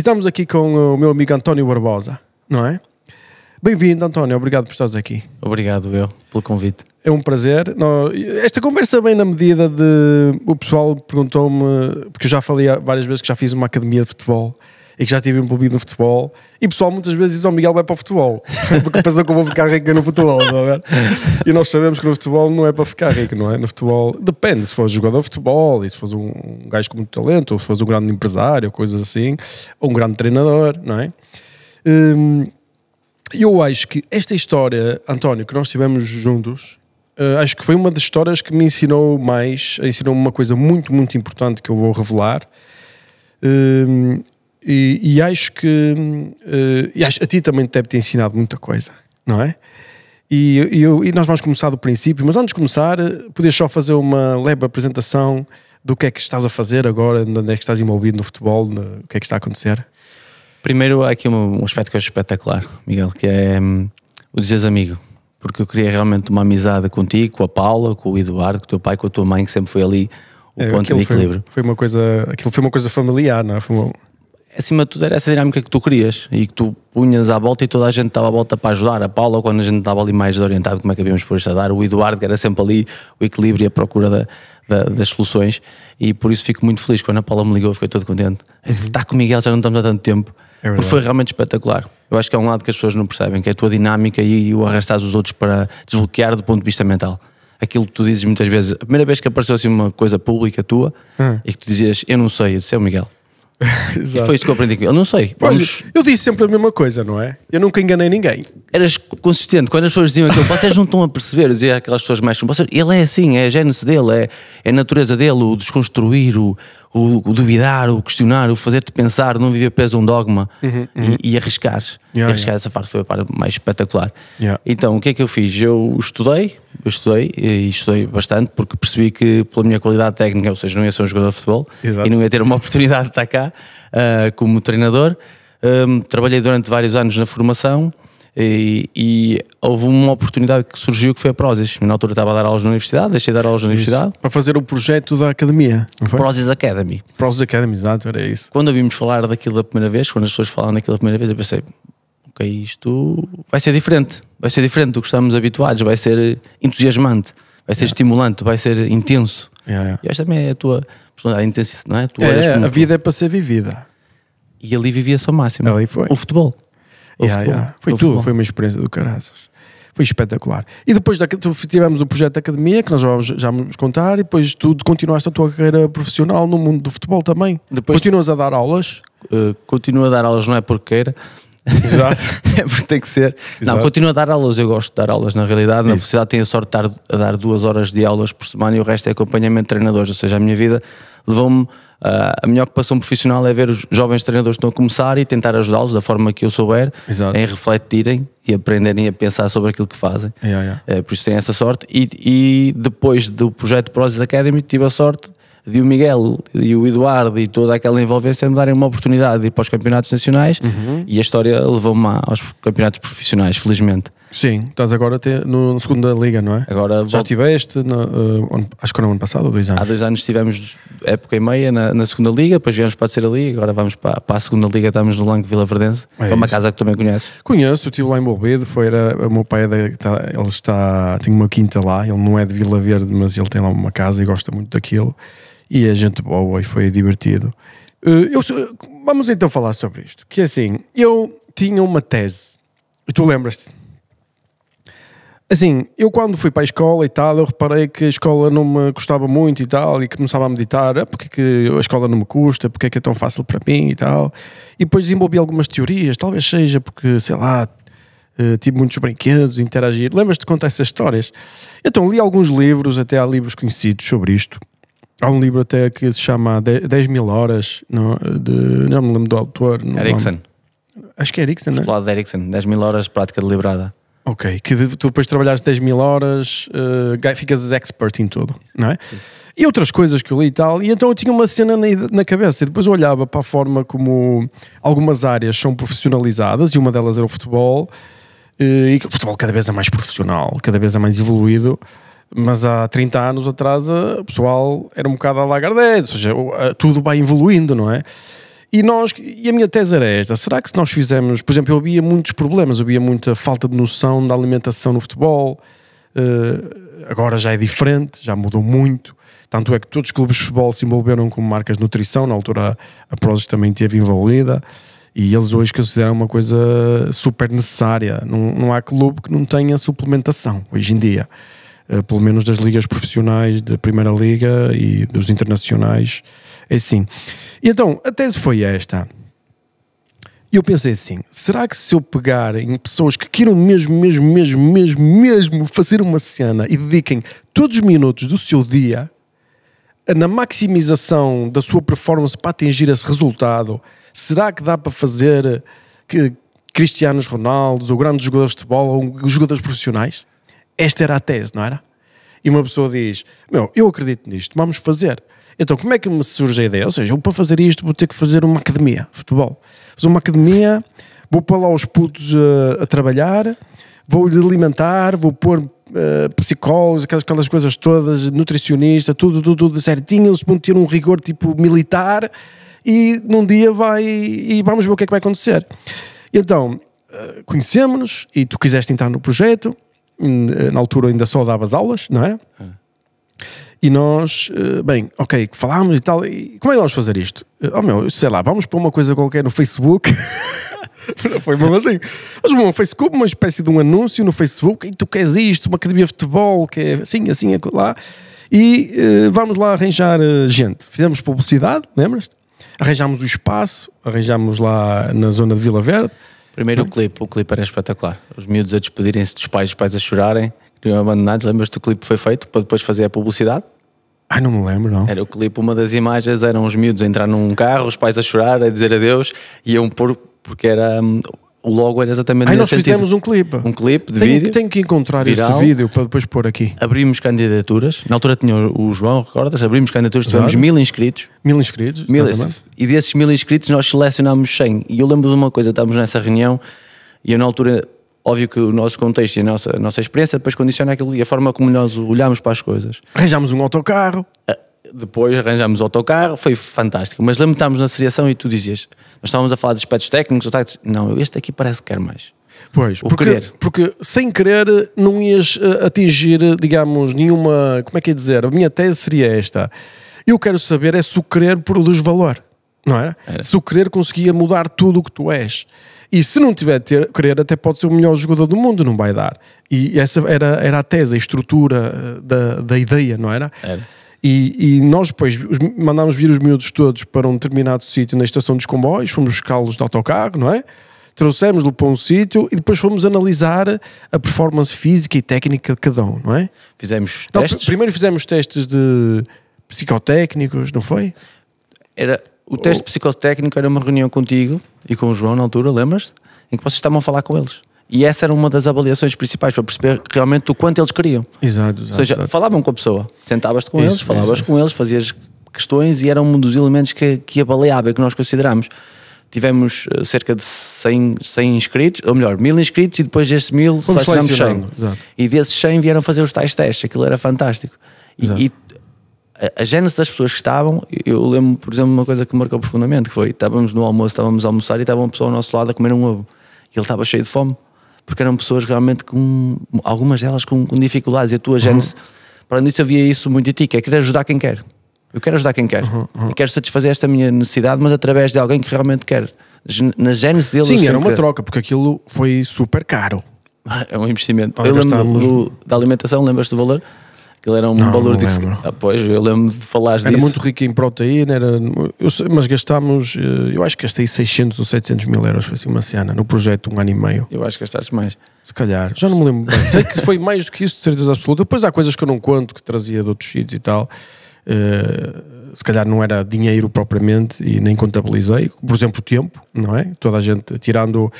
estamos aqui com eh, o meu amigo António Barbosa, não é? Bem-vindo, António. Obrigado por estares aqui. Obrigado, eu, pelo convite. É um prazer. Esta conversa bem na medida de... O pessoal perguntou-me, porque eu já falei várias vezes que já fiz uma academia de futebol e que já estive envolvido no futebol. E o pessoal muitas vezes diz: oh, Miguel vai para o futebol, porque pensou que eu vou ficar rico no futebol, não tá é? E nós sabemos que no futebol não é para ficar rico, não é? No futebol, depende, se fores jogador de futebol, e se fores um, gajo com muito talento, ou se fores um grande empresário, coisas assim, ou um grande treinador, não é? Hum, eu acho que esta história, António, que nós tivemos juntos, uh, acho que foi uma das histórias que me ensinou mais, ensinou uma coisa muito, muito importante que eu vou revelar. Hum, e, e acho que uh, e acho, a ti também deve ter ensinado muita coisa, não é? E, e, eu, e nós vamos começar do princípio, mas antes de começar, eh, podias só fazer uma leve apresentação do que é que estás a fazer agora, onde é que estás envolvido no futebol, no, o que é que está a acontecer? Primeiro, há aqui um, um aspecto que eu acho espetacular, Miguel, que é um, o dizes amigo, porque eu queria realmente uma amizade contigo, com a Paula, com o Eduardo, com o teu pai, com a tua mãe, que sempre foi ali o é, ponto de equilíbrio. Foi, foi, uma coisa, aquilo foi uma coisa familiar, não é? Foi uma acima de tudo era essa dinâmica que tu querias e que tu punhas à volta e toda a gente estava à volta para ajudar. A Paula, quando a gente estava ali mais desorientado, como é que havíamos por isto a dar? O Eduardo, que era sempre ali o equilíbrio e a procura da, da, das soluções. E por isso fico muito feliz. Quando a Paula me ligou, fiquei todo contente. É uhum. Está com o Miguel, já não estamos há tanto tempo. É porque foi realmente espetacular. Eu acho que é um lado que as pessoas não percebem, que é a tua dinâmica e o arrastar os outros para desbloquear do ponto de vista mental aquilo que tu dizes muitas vezes. A primeira vez que apareceu assim uma coisa pública tua hum. e que tu dizias, eu não sei, eu disse, é o Miguel. Exato. E foi isso que eu aprendi com ele. Não sei. Vamos... Eu disse sempre a mesma coisa, não é? Eu nunca enganei ninguém. Eras consistente. Quando as pessoas diziam aquilo, vocês não estão a perceber, eu dizia aquelas pessoas mais vocês, ele é assim, é a gênese dele, é, é a natureza dele, o desconstruir, o, o, o, duvidar, o questionar, o fazer-te pensar, não viver preso a um dogma uhum, uhum. E, e arriscar. Yeah, arriscar yeah. essa parte foi a parte mais espetacular. Yeah. Então, o que é que eu fiz? Eu estudei, eu estudei e estudei bastante porque percebi que, pela minha qualidade técnica, ou seja, não ia ser um jogador de futebol Exato. e não ia ter uma oportunidade de estar cá uh, ah, como treinador. Um, trabalhei durante vários anos na formação. E, e, houve uma oportunidade que surgiu que foi a Prozis. Na altura estava a dar aulas na universidade, deixei de dar aulas na universidade. Para fazer o projeto da academia. Prozis Academy. Prozis Academy, exato, era isso. Quando ouvimos falar daquilo da primeira vez, quando as pessoas falaram daquilo da primeira vez, eu pensei, ok, isto vai ser diferente. Vai ser diferente do que estamos habituados, vai ser entusiasmante, vai ser yeah. estimulante, vai ser intenso. Yeah, yeah. E esta também é a tua personalidade, intensa, intensidade, não é? Tu é, a vida tu. é para ser vivida. E ali vivia-se ao máximo. Ali foi. O futebol. Yeah, yeah. Foi tudo, foi uma experiência do caraças. Foi espetacular. E depois da, tivemos o projeto da academia, que nós já vamos, já vamos contar, e depois tu continuaste a tua carreira profissional no mundo do futebol também. Depois Continuas a dar aulas? Uh, continuo a dar aulas, não é porque queira. Exato. é porque tem que ser. Exato. Não, continuo a dar aulas, eu gosto de dar aulas na realidade. Na universidade tenho a sorte de dar, a dar duas horas de aulas por semana e o resto é acompanhamento de treinadores, ou seja, a minha vida levou-me ah, a minha ocupação profissional é ver os jovens treinadores que estão a começar e tentar ajudá-los da forma que eu souber Exato. em refletirem e aprenderem a pensar sobre aquilo que fazem. Yeah, yeah. É, por isso tenho essa sorte. E, e depois do projeto Prozis Academy tive a sorte de o Miguel e o Eduardo e toda aquela envolvência me darem uma oportunidade de ir para os campeonatos nacionais uhum. e a história levou-me aos campeonatos profissionais, felizmente. Sim, estás agora até no, no liga, não é? Agora Já estiveste, no, uh, eh, acho que no ano passado, ou dois anos? Há dois anos estivemos época e meia na, na segunda liga, depois viemos para a terceira liga, agora vamos para, para a segunda liga, estamos no Langue Vila Verdense, é, é uma isso. casa que também conheces. Conheço, estive lá envolvido, foi, era, o meu pai, é da, tá, ele está, tem uma quinta lá, ele não é de Vila Verde, mas ele tem lá uma casa e gosta muito daquilo, e é gente boa e foi divertido. Uh, eu, vamos então falar sobre isto, que é assim, eu tinha uma tese, tu lembras-te? Assim, eu quando fui para a escola e tal, eu reparei que a escola não me gostava muito e tal, e começava a meditar, ah, porque é que a escola não me custa, porque é que é tão fácil para mim e tal. E depois desenvolvi algumas teorias, talvez seja porque, sei lá, eh, tive muitos brinquedos, interagir. Lembras-te de contar essas histórias? Então, li alguns livros, até há livros conhecidos sobre isto. Há um livro até que se chama 10 mil horas, não, de, não me lembro do autor. Erickson. Acho que é Erickson, não é? Lado de Erickson, 10 mil horas prática deliberada. Ok, que tu depois trabalhares 10 mil horas, uh, ficas expert em tudo, não é? E outras coisas que eu li e tal, e então eu tinha uma cena na, na, cabeça, e depois eu olhava para a forma como algumas áreas são profissionalizadas, e uma delas era o futebol, eh, e o futebol cada vez é mais profissional, cada vez é mais evoluído, mas há 30 anos atrás o pessoal era um bocado a lagardeira, ou seja, tudo vai evoluindo, não é? E, nós, e a minha tese era esta: será que se nós fizermos, por exemplo, eu havia muitos problemas, havia muita falta de noção da alimentação no futebol, uh, agora já é diferente, já mudou muito. Tanto é que todos os clubes de futebol se envolveram com marcas de nutrição, na altura a Prozis também teve envolvida, e eles hoje consideram uma coisa super necessária. Não, não há clube que não tenha suplementação hoje em dia, uh, pelo menos das ligas profissionais da Primeira Liga e dos internacionais é assim. E então, a tese foi esta. E eu pensei assim: será que se eu pegar em pessoas que queiram mesmo, mesmo, mesmo, mesmo, mesmo fazer uma cena e dediquem todos os minutos do seu dia na maximização da sua performance para atingir esse resultado, será que dá para fazer eh, que Cristianos Ronaldos ou grandes jogadores de futebol ou jogadores profissionais? Esta era a tese, não era? E uma pessoa diz: Meu, eu acredito nisto, vamos fazer. Então, como é que me surge a ideia? Ou seja, eu para fazer isto vou ter que fazer uma academia de futebol. Fazer uma academia, vou para lá os putos a, eh, a trabalhar, vou-lhe alimentar, vou pôr Uh, psicólogos, aquelas, aquelas coisas todas, nutricionista, tudo, tudo, tudo certinho, eles vão ter um rigor tipo militar e num dia vai e vamos ver o que é que vai acontecer. Então, uh, conhecemos-nos e tu quiseste entrar no projeto, hum, na altura ainda só as aulas, não é? Ah. E nós, eh, bem, ok, falámos e tal, e como é que vamos fazer isto? Eh, oh meu, sei lá, vamos pôr uma coisa qualquer no Facebook. Não foi mesmo assim. Mas bom, Facebook, uma espécie de um anúncio no Facebook, e tu queres isto, uma academia de futebol, que é assim, assim, é lá. E uh, vamos lá arranjar uh, gente. Fizemos publicidade, lembras-te? Arranjámos o espaço, arranjámos lá na zona de Vila Verde. Primeiro Não. o clipe, o clipe era espetacular. Os miúdos a despedirem-se dos pais, os pais a chorarem. Abandonados, lembras-te o clipe foi feito para depois fazer a publicidade? Ah, não me lembro, não. Era o clipe, uma das imagens eram os miúdos a entrar num carro, os pais a chorar, a dizer adeus, iam pôr, porque era. Hum, o logo era exatamente Ai, nós sentido. fizemos um clipe. Um clipe de tenho, vídeo. Tenho que encontrar viral. esse vídeo para depois pôr aqui. Abrimos candidaturas. Na altura tinha o João, recordas? Abrimos candidaturas, Exato. tivemos mil inscritos. Mil inscritos. Mil, e desses mil inscritos nós selecionámos 100. E eu lembro de uma coisa, estávamos nessa reunião e eu na altura Óbvio que o nosso contexto e a nossa, a nossa experiência depois condiciona aquilo e a forma como nós olhamos para as coisas. Arranjámos um autocarro. Ah, depois arranjámos o autocarro, foi fantástico. Mas lembro na seriação e tu dizias: nós estávamos a falar de aspectos técnicos, não, este aqui parece que quer mais. Pois, o porque, querer. porque sem querer não ias eh, atingir, digamos, nenhuma. Como é que é dizer? A minha tese seria esta: eu quero saber é se o querer produz valor, não é? Era. Se o querer conseguia mudar tudo o que tu és. E se não tiver ter, querer, até pode ser o melhor jogador do mundo, não vai dar. E essa era, era a tese, a estrutura eh, da, da ideia, não era? Era. E, e, nós depois mandámos vir os miúdos todos para um determinado sítio na estação dos comboios, fomos buscá-los de autocarro, não é? Trouxemos-lo para um sítio e depois fomos analisar a performance física e técnica de cada um, não é? Fizemos não, testes? Primeiro fizemos testes de psicotécnicos, não foi? Era o teste psicotécnico era uma reunião contigo e com o João na altura, lembras-te? Em que vocês estavam a falar com eles. E essa era uma das avaliações principais para perceber realmente o quanto eles queriam. Exato, exato Ou seja, exato. falavam com a pessoa, sentavas-te com Isso, eles, falavas com eles, fazias questões e era um dos elementos que, que avaliava, que nós considerámos. Tivemos eh, cerca de 100, 100 inscritos, ou melhor, 1000 inscritos, e depois desses 1000 selecionamos 100. E desses 100 vieram fazer os tais testes, aquilo era fantástico. E, e, a, gênese das pessoas que estavam, eu lembro, por exemplo, uma coisa que me marcou profundamente, que foi, estávamos no almoço, estávamos a almoçar e estava uma pessoa ao nosso lado a comer um ovo. E ele estava cheio de fome, porque eram pessoas realmente com, algumas delas com, com dificuldades. E a tua uhum. gênese, para nisso havia isso muito em ti, que é querer ajudar quem quer. Eu quero ajudar quem quer. Uhum, uhum. quero satisfazer esta minha necessidade, mas através de alguém que realmente quer. Na gênese dele... Sim, era uma querer. troca, porque aquilo foi super caro. É um investimento. eu lembro do, da alimentação, lembras do valor? Aquilo era um não, balúrdico. ah, pois, eu lembro de falar disso. Era muito rico em proteína, era, sei, mas gastámos, eh, eu acho que gastei 600 ou 700 mil euros, foi assim uma cena, no projeto, um ano e meio. Eu acho que gastaste mais. Se calhar, já não me lembro bem. Sei que foi mais do que isso, de certeza absoluta. Depois há coisas que eu não conto, que trazia de outros sítios e tal. Uh, se calhar não era dinheiro propriamente e nem contabilizei. Por exemplo, o tempo, não é? Toda a gente, tirando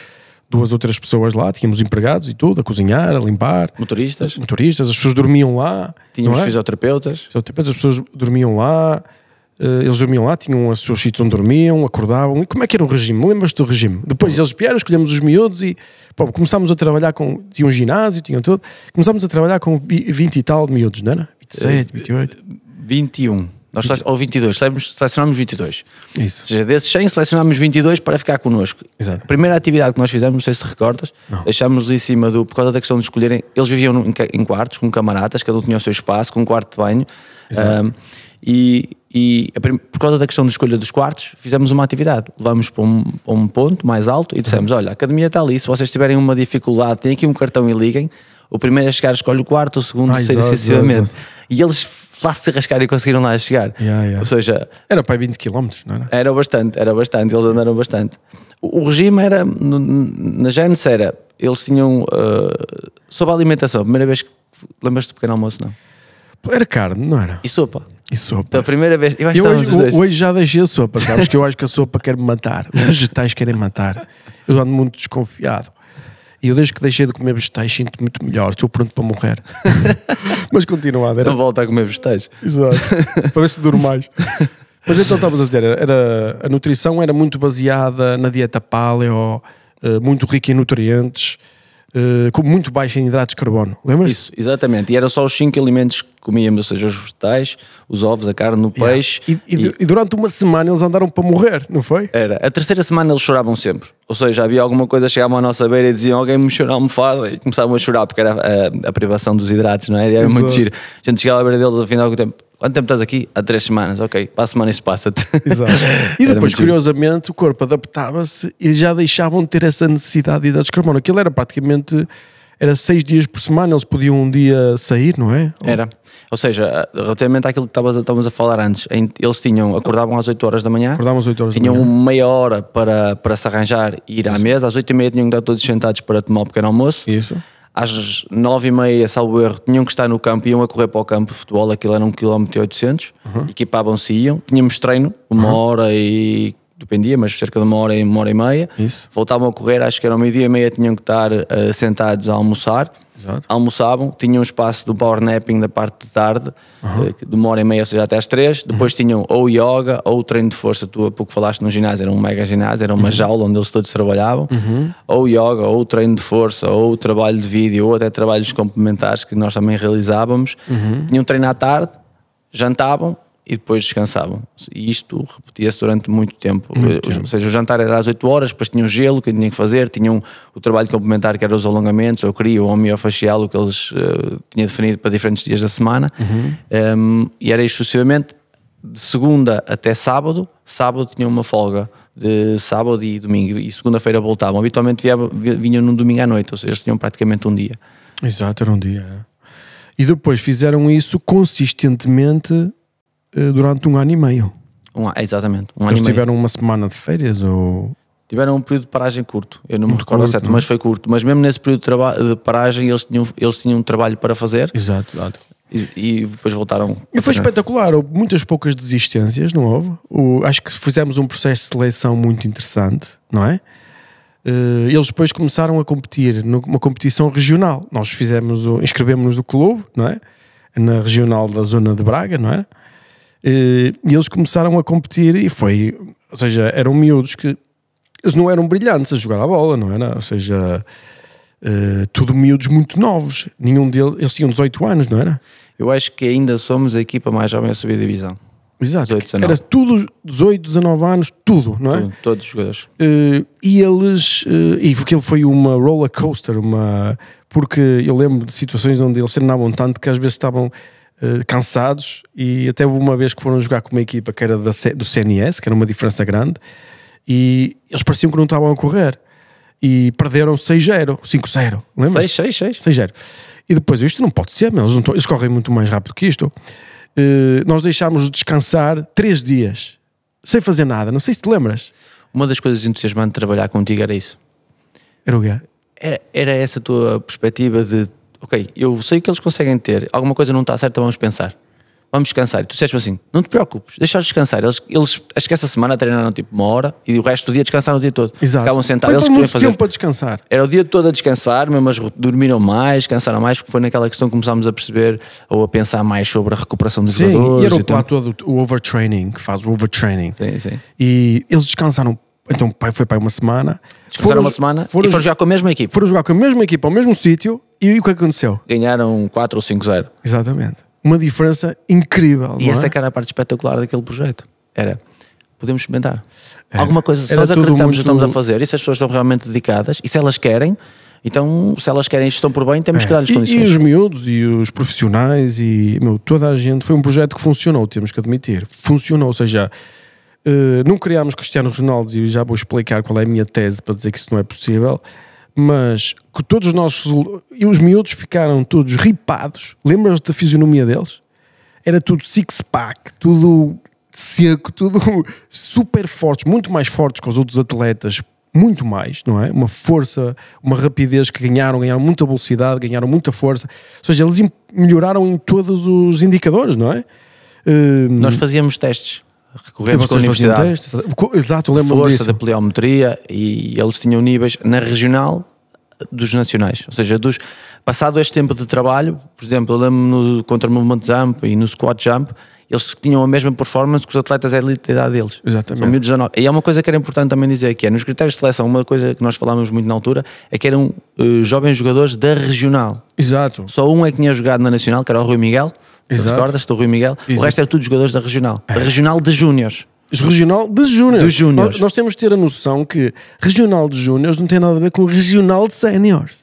duas ou três pessoas lá, tínhamos empregados e tudo, a cozinhar, a limpar. Motoristas. Motoristas, as pessoas dormiam lá. Tínhamos é? fisioterapeutas. Fisioterapeutas, as pessoas dormiam lá, eh, eles dormiam lá, tinham os seus sítios onde dormiam, acordavam. E como é que era o regime? Lembras-te do regime? Depois eles vieram, escolhemos os miúdos e pô, começámos a trabalhar com. Tinha um ginásio, tinham tudo. Começámos a trabalhar com 20 e tal de miúdos, não era? 27, 28. 21. Nós 20... Ou 22, selecionámos 22. Isso. Ou seja, desses 100, selecionámos 22 para ficar connosco. Exato. A primeira atividade que nós fizemos, não sei se te recordas, não. deixámos em cima do. Por causa da questão de escolherem. Eles viviam em, em quartos, com camaradas, cada um tinha o seu espaço, com um quarto de banho. Exato. Um, e, e por causa da questão de escolha dos quartos, fizemos uma atividade. Levámos para um, para um ponto mais alto e dissemos: Olha, a academia está ali. Se vocês tiverem uma dificuldade, têm aqui um cartão e liguem. O primeiro a chegar escolhe o quarto, o segundo, ah, o terceiro, sucessivamente. E eles lá se rascar e conseguiram lá chegar. Yeah, yeah. Ou seja, era para 20 km, não era? Era bastante, era bastante, eles andaram bastante. O, regime era, na Gênesis era, eles tinham, uh, eh, sob a alimentação, a primeira vez que lembras-te do pequeno almoço, não? Era carne, não era? E sopa. E sopa. Então, a primeira vez. Eu, eu hoje, hoje, já deixei a sopa, sabes? que eu acho que a sopa quer me matar. Os vegetais querem matar. Eu ando muito desconfiado. E eu desde que deixei de comer vegetais sinto-me muito melhor, estou pronto para morrer. Mas continuado. Era... Não volta a comer vegetais. Exato. para ver se duro mais. Mas então estavas a dizer, era, a nutrição era muito baseada na dieta paleo, eh, muito rica em nutrientes, eh, com muito baixa em hidratos de carbono, lembras? Isso, exatamente. E eram só os 5 alimentos comíamos, ou seja, os vegetais, os ovos, a carne, o peixe. Yeah. E, e, e, e, durante uma semana eles andaram para morrer, não foi? Era. A terceira semana eles choravam sempre. Ou seja, havia alguma coisa, chegavam à nossa beira e diziam alguém me chorou a almofada e começavam a chorar porque era a, eh, a privação dos hidratos, não é? Era Exato. muito giro. A gente chegava à beira deles ao final do tempo. Quanto tempo estás aqui? Há três semanas, ok. Para a semana isso passa-te. Exato. E depois, curiosamente, o corpo adaptava-se e já deixavam de ter essa necessidade de hidratos de carbono. Aquilo era praticamente era seis dias por semana, eles podiam um dia sair, não é? Era. Ou seja, relativamente àquilo que estávamos a falar antes, eles tinham, acordavam às 8 horas da manhã, acordavam às 8 horas tinham da manhã. meia hora para, para se arranjar e ir à Isso. mesa, às 8 e meia tinham que estar todos sentados para tomar um pequeno almoço. Isso. Às 9 e meia, salvo erro, tinham que estar no campo, iam a correr para o campo de futebol, aquilo era 1 km e 800, uhum. equipavam-se e iam. Tínhamos treino, uma uhum. hora e dependia, mas cerca de uma hora, uma hora e meia. Isso. Voltavam a correr, acho que era meio-dia e meia, tinham que estar uh, sentados a almoçar. Exato. Almoçavam, tinham um espaço do power napping da parte de tarde, uhum. de uma hora e meia, ou seja, até às três. Uhum. Depois uhum. tinham ou yoga ou treino de força. Tu há pouco falaste no ginásio, era um mega ginásio, era uma uhum. jaula onde eles todos trabalhavam. Uhum. Ou yoga, ou treino de força, ou trabalho de vídeo, ou até trabalhos complementares que nós também realizávamos. Uhum. Tinham treino à tarde, jantavam, e depois descansavam. E isto repetia-se durante muito tempo. muito eh, tempo. Ou seja, o jantar era às 8 horas, depois tinham gelo que tinham que fazer, tinham o trabalho complementar que era os alongamentos, ou cria, ou homeofacial, o que eles uh, eh, tinham definido para diferentes dias da semana. Uhum. Um, ehm, e era isto sucessivamente de segunda até sábado. Sábado tinham uma folga de sábado e domingo, e segunda-feira voltavam. Habitualmente vinham num domingo à noite, ou seja, eles tinham praticamente um dia. Exato, era um dia. É. E depois fizeram isso consistentemente eh, durante um ano e meio. Um, exatamente. Um Eles tiveram uma semana de férias ou. Tiveram um período de paragem curto, eu não me Muito recordo curto, certo, não? É? mas foi curto. Mas mesmo nesse período de, de, paragem eles tinham, eles tinham um trabalho para fazer. Exato, exato. E, e depois voltaram. E foi espetacular, houve muitas poucas desistências, não houve? O, acho que fizemos um processo de seleção muito interessante, não é? Eh, eles depois começaram a competir numa competição regional. Nós fizemos, inscrevemos-nos do clube, não é? Na regional da zona de Braga, não é? Eh, e eles começaram a competir e foi, ou seja, eram miúdos que eles não eram brilhantes a jogar a bola, não era? É, é? Ou seja, uh, tudo miúdos muito novos. Nenhum deles, eles tinham 18 anos, não era? Eu acho que ainda somos a equipa mais jovem a subir divisão. Exato. 18, era tudo 18, 19 anos, tudo, não é? Tudo, todos os jogadores. Uh, e eles. Uh, e aquilo foi uma roller coaster, uma. Porque eu lembro de situações onde eles treinavam tanto que às vezes estavam eh, cansados e até uma vez que foram jogar com uma equipa que era da, do CNS, que era uma diferença grande, e eles pareciam que não estavam a correr. E perderam 6-0, 5-0, lembras? 6-6, 6-0. E depois, isto não pode ser, meu, eles, eles, correm muito mais rápido que isto. Uh, nós deixámos descansar 3 dias, sem fazer nada, não sei se te lembras. Uma das coisas entusiasmantes de trabalhar contigo era isso. Era o quê? Era, era essa tua perspectiva de ok, eu sei o que eles conseguem ter, alguma coisa não está certa, vamos pensar. Vamos descansar. E tu disseste assim: não te preocupes, deixa descansar. Eles, eles acho que essa semana treinaram tipo uma hora e o resto do dia descansaram o dia todo. Exato. Ficavam sentados. eles muito fazer. tempo para descansar. Era o dia todo a descansar, mas dormiram mais, cansaram mais, porque foi naquela questão que começámos a perceber ou a pensar mais sobre a recuperação dos sim, jogadores. E era o plato, o overtraining, que faz o overtraining. Sim, sim. E eles descansaram então pai, foi para uma semana. Descansaram uma semana foram, e foram jogar com a mesma equipa. Foram jogar com a mesma equipa, ao mesmo sítio, e o que é aconteceu? Ganharam 4 ou 5-0. Exatamente. Uma diferença incrível. E essa é? que era a parte espetacular daquele projeto. Era, podemos experimentar. É. Alguma coisa, se era nós acreditamos que estamos a fazer, e se as pessoas estão realmente dedicadas, e se elas querem, então, se elas querem estão por bem, temos é. que dar-lhes condições. E, e os miúdos e os profissionais e meu, toda a gente foi um projeto que funcionou, temos que admitir. Funcionou, ou seja, eh, não criámos Cristiano Ronaldo e já vou explicar qual é a minha tese para dizer que isso não é possível, mas que todos os nossos. E os miúdos ficaram todos ripados. Lembras da fisionomia deles? Era tudo six-pack, tudo seco, tudo super fortes, muito mais fortes que os outros atletas, muito mais, não é? Uma força, uma rapidez que ganharam, ganharam muita velocidade, ganharam muita força. Ou seja, eles melhoraram em todos os indicadores, não é? Eh, Nós fazíamos testes recorrentes com a universidade. Texto, exato, lembro Força disso. da poliometria e eles tinham níveis na regional dos nacionais, ou seja, dos, passado este tempo de trabalho, por exemplo, eu lembro no contra-movement jump e no squat jump, eles tinham a mesma performance que os atletas elite da idade deles. Exatamente. São E é uma coisa que era importante também dizer, que é, nos critérios de seleção, uma coisa que nós falámos muito na altura, é que eram uh, jovens jogadores da regional. Exato. Só um é que tinha jogado na nacional, que era o Rui Miguel, Exato. Se recordas do Rui Miguel? Exato. O resto é tudo jogadores da regional. Da regional de júniores. Regional de júniores. Nós, nós, temos de ter a noção que regional de júniores não tem nada a ver com regional de séniores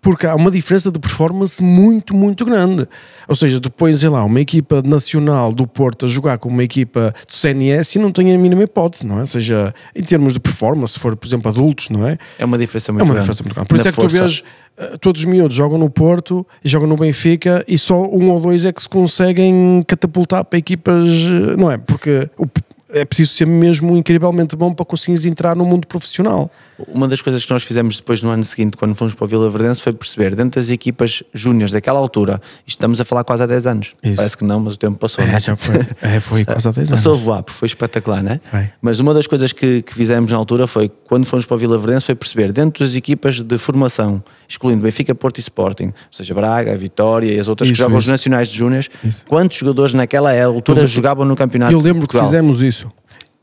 porque há uma diferença de performance muito, muito grande. Ou seja, depois sei lá, uma equipa nacional do Porto a jogar com uma equipa do CNS e não tem a mínima hipótese, não é? Ou seja, em termos de performance, se for, por exemplo, adultos, não é? É uma diferença muito grande. É uma diferença grande. muito grande. Por Na isso é que força. tu vês, eh, todos os miúdos jogam no Porto e jogam no Benfica e só um ou dois é que se conseguem catapultar para equipas, eh, não é? Porque o é preciso ser mesmo incrivelmente bom para conseguires entrar no mundo profissional. Uma das coisas que nós fizemos depois no ano seguinte, quando fomos para o Vila Verdense, foi perceber dentro das equipas júniores daquela altura, estamos a falar quase há 10 anos, Isso. parece que não, mas o tempo passou. É? é, já foi, é, foi quase há 10 anos. Passou a voar, porque foi espetacular, né? É. Mas uma das coisas que, que, fizemos na altura foi, quando fomos para o Vila Verdense, foi perceber dentro das equipas de formação, excluindo Benfica, Porto e Sporting, ou seja, Braga, Vitória e as outras isso, que jogam isso. os nacionais de júniores, quantos jogadores naquela altura eu, jogavam no campeonato? Eu lembro que fizemos isso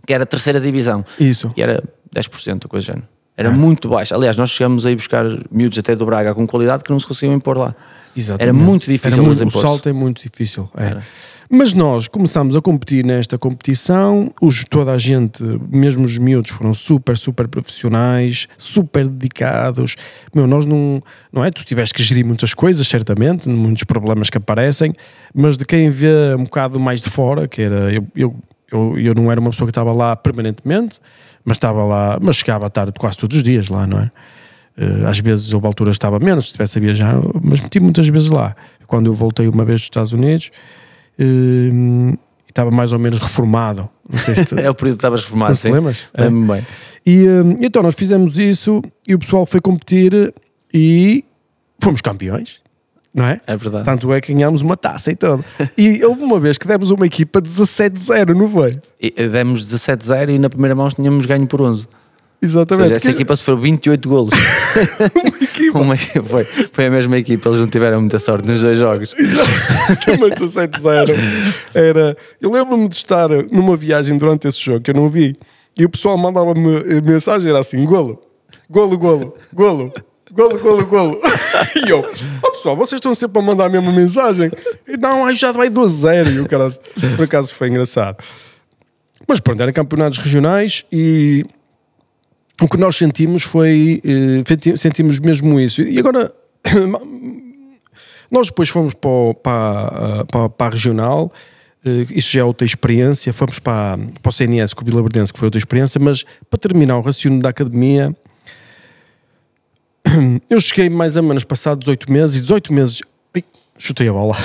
que era a terceira divisão. Isso. E era 10%, coisa do género. Era é. muito baixo. Aliás, nós chegamos aí buscar miúdos até do Braga com qualidade que não se conseguiam impor lá. Exatamente. Era muito difícil era muito, O salto é muito difícil. É. Mas nós começámos a competir nesta competição, os, toda a gente, mesmo os miúdos, foram super, super profissionais, super dedicados. Meu, nós não. Não é? Tu tiveste que gerir muitas coisas, certamente, muitos problemas que aparecem, mas de quem vê um bocado mais de fora, que era. Eu, eu eu, eu não era uma pessoa que estava lá permanentemente, mas estava lá, mas chegava à tarde quase todos os dias lá, não é? Eh, às vezes houve alturas estava menos, se estivesse a viajar, mas meti muitas vezes lá. Quando eu voltei uma vez dos Estados Unidos, eh, estava mais ou menos reformado. Se te... é o período que estavas reformado, sim. Lembras? É. bem. E eh, então nós fizemos isso e o pessoal foi competir e fomos campeões não é? É verdade. Tanto é que ganhámos uma taça e tudo. e houve uma vez que demos uma equipa 17-0, não foi? E, eh, demos 17-0 e na primeira mão tínhamos ganho por 11. Exatamente. Seja, essa que... equipa sofreu 28 golos. uma equipa. Uma, foi, foi a mesma equipa, eles não tiveram muita sorte nos dois jogos. Mas 17-0 era. Eu lembro-me de estar numa viagem durante esse jogo que eu não vi e o pessoal mandava-me mensagem, era assim: golo, golo, golo, golo golo, golo, golo. E eu, oh, pessoal, vocês estão sempre a mandar a mesma mensagem? E não, aí já vai do zero. E o cara, por acaso foi engraçado. Mas pronto, eram campeonatos regionais e o que nós sentimos foi. Eh, sentimos mesmo isso. E agora. Nós depois fomos para, para, eh, para, para a regional, eh, isso já é outra experiência, fomos para, para o CNS com o Bilaberdense, que foi outra experiência, mas para terminar o raciocínio da academia, eu cheguei mais ou menos passado 18 meses e 18 meses. Ai, chutei a bola.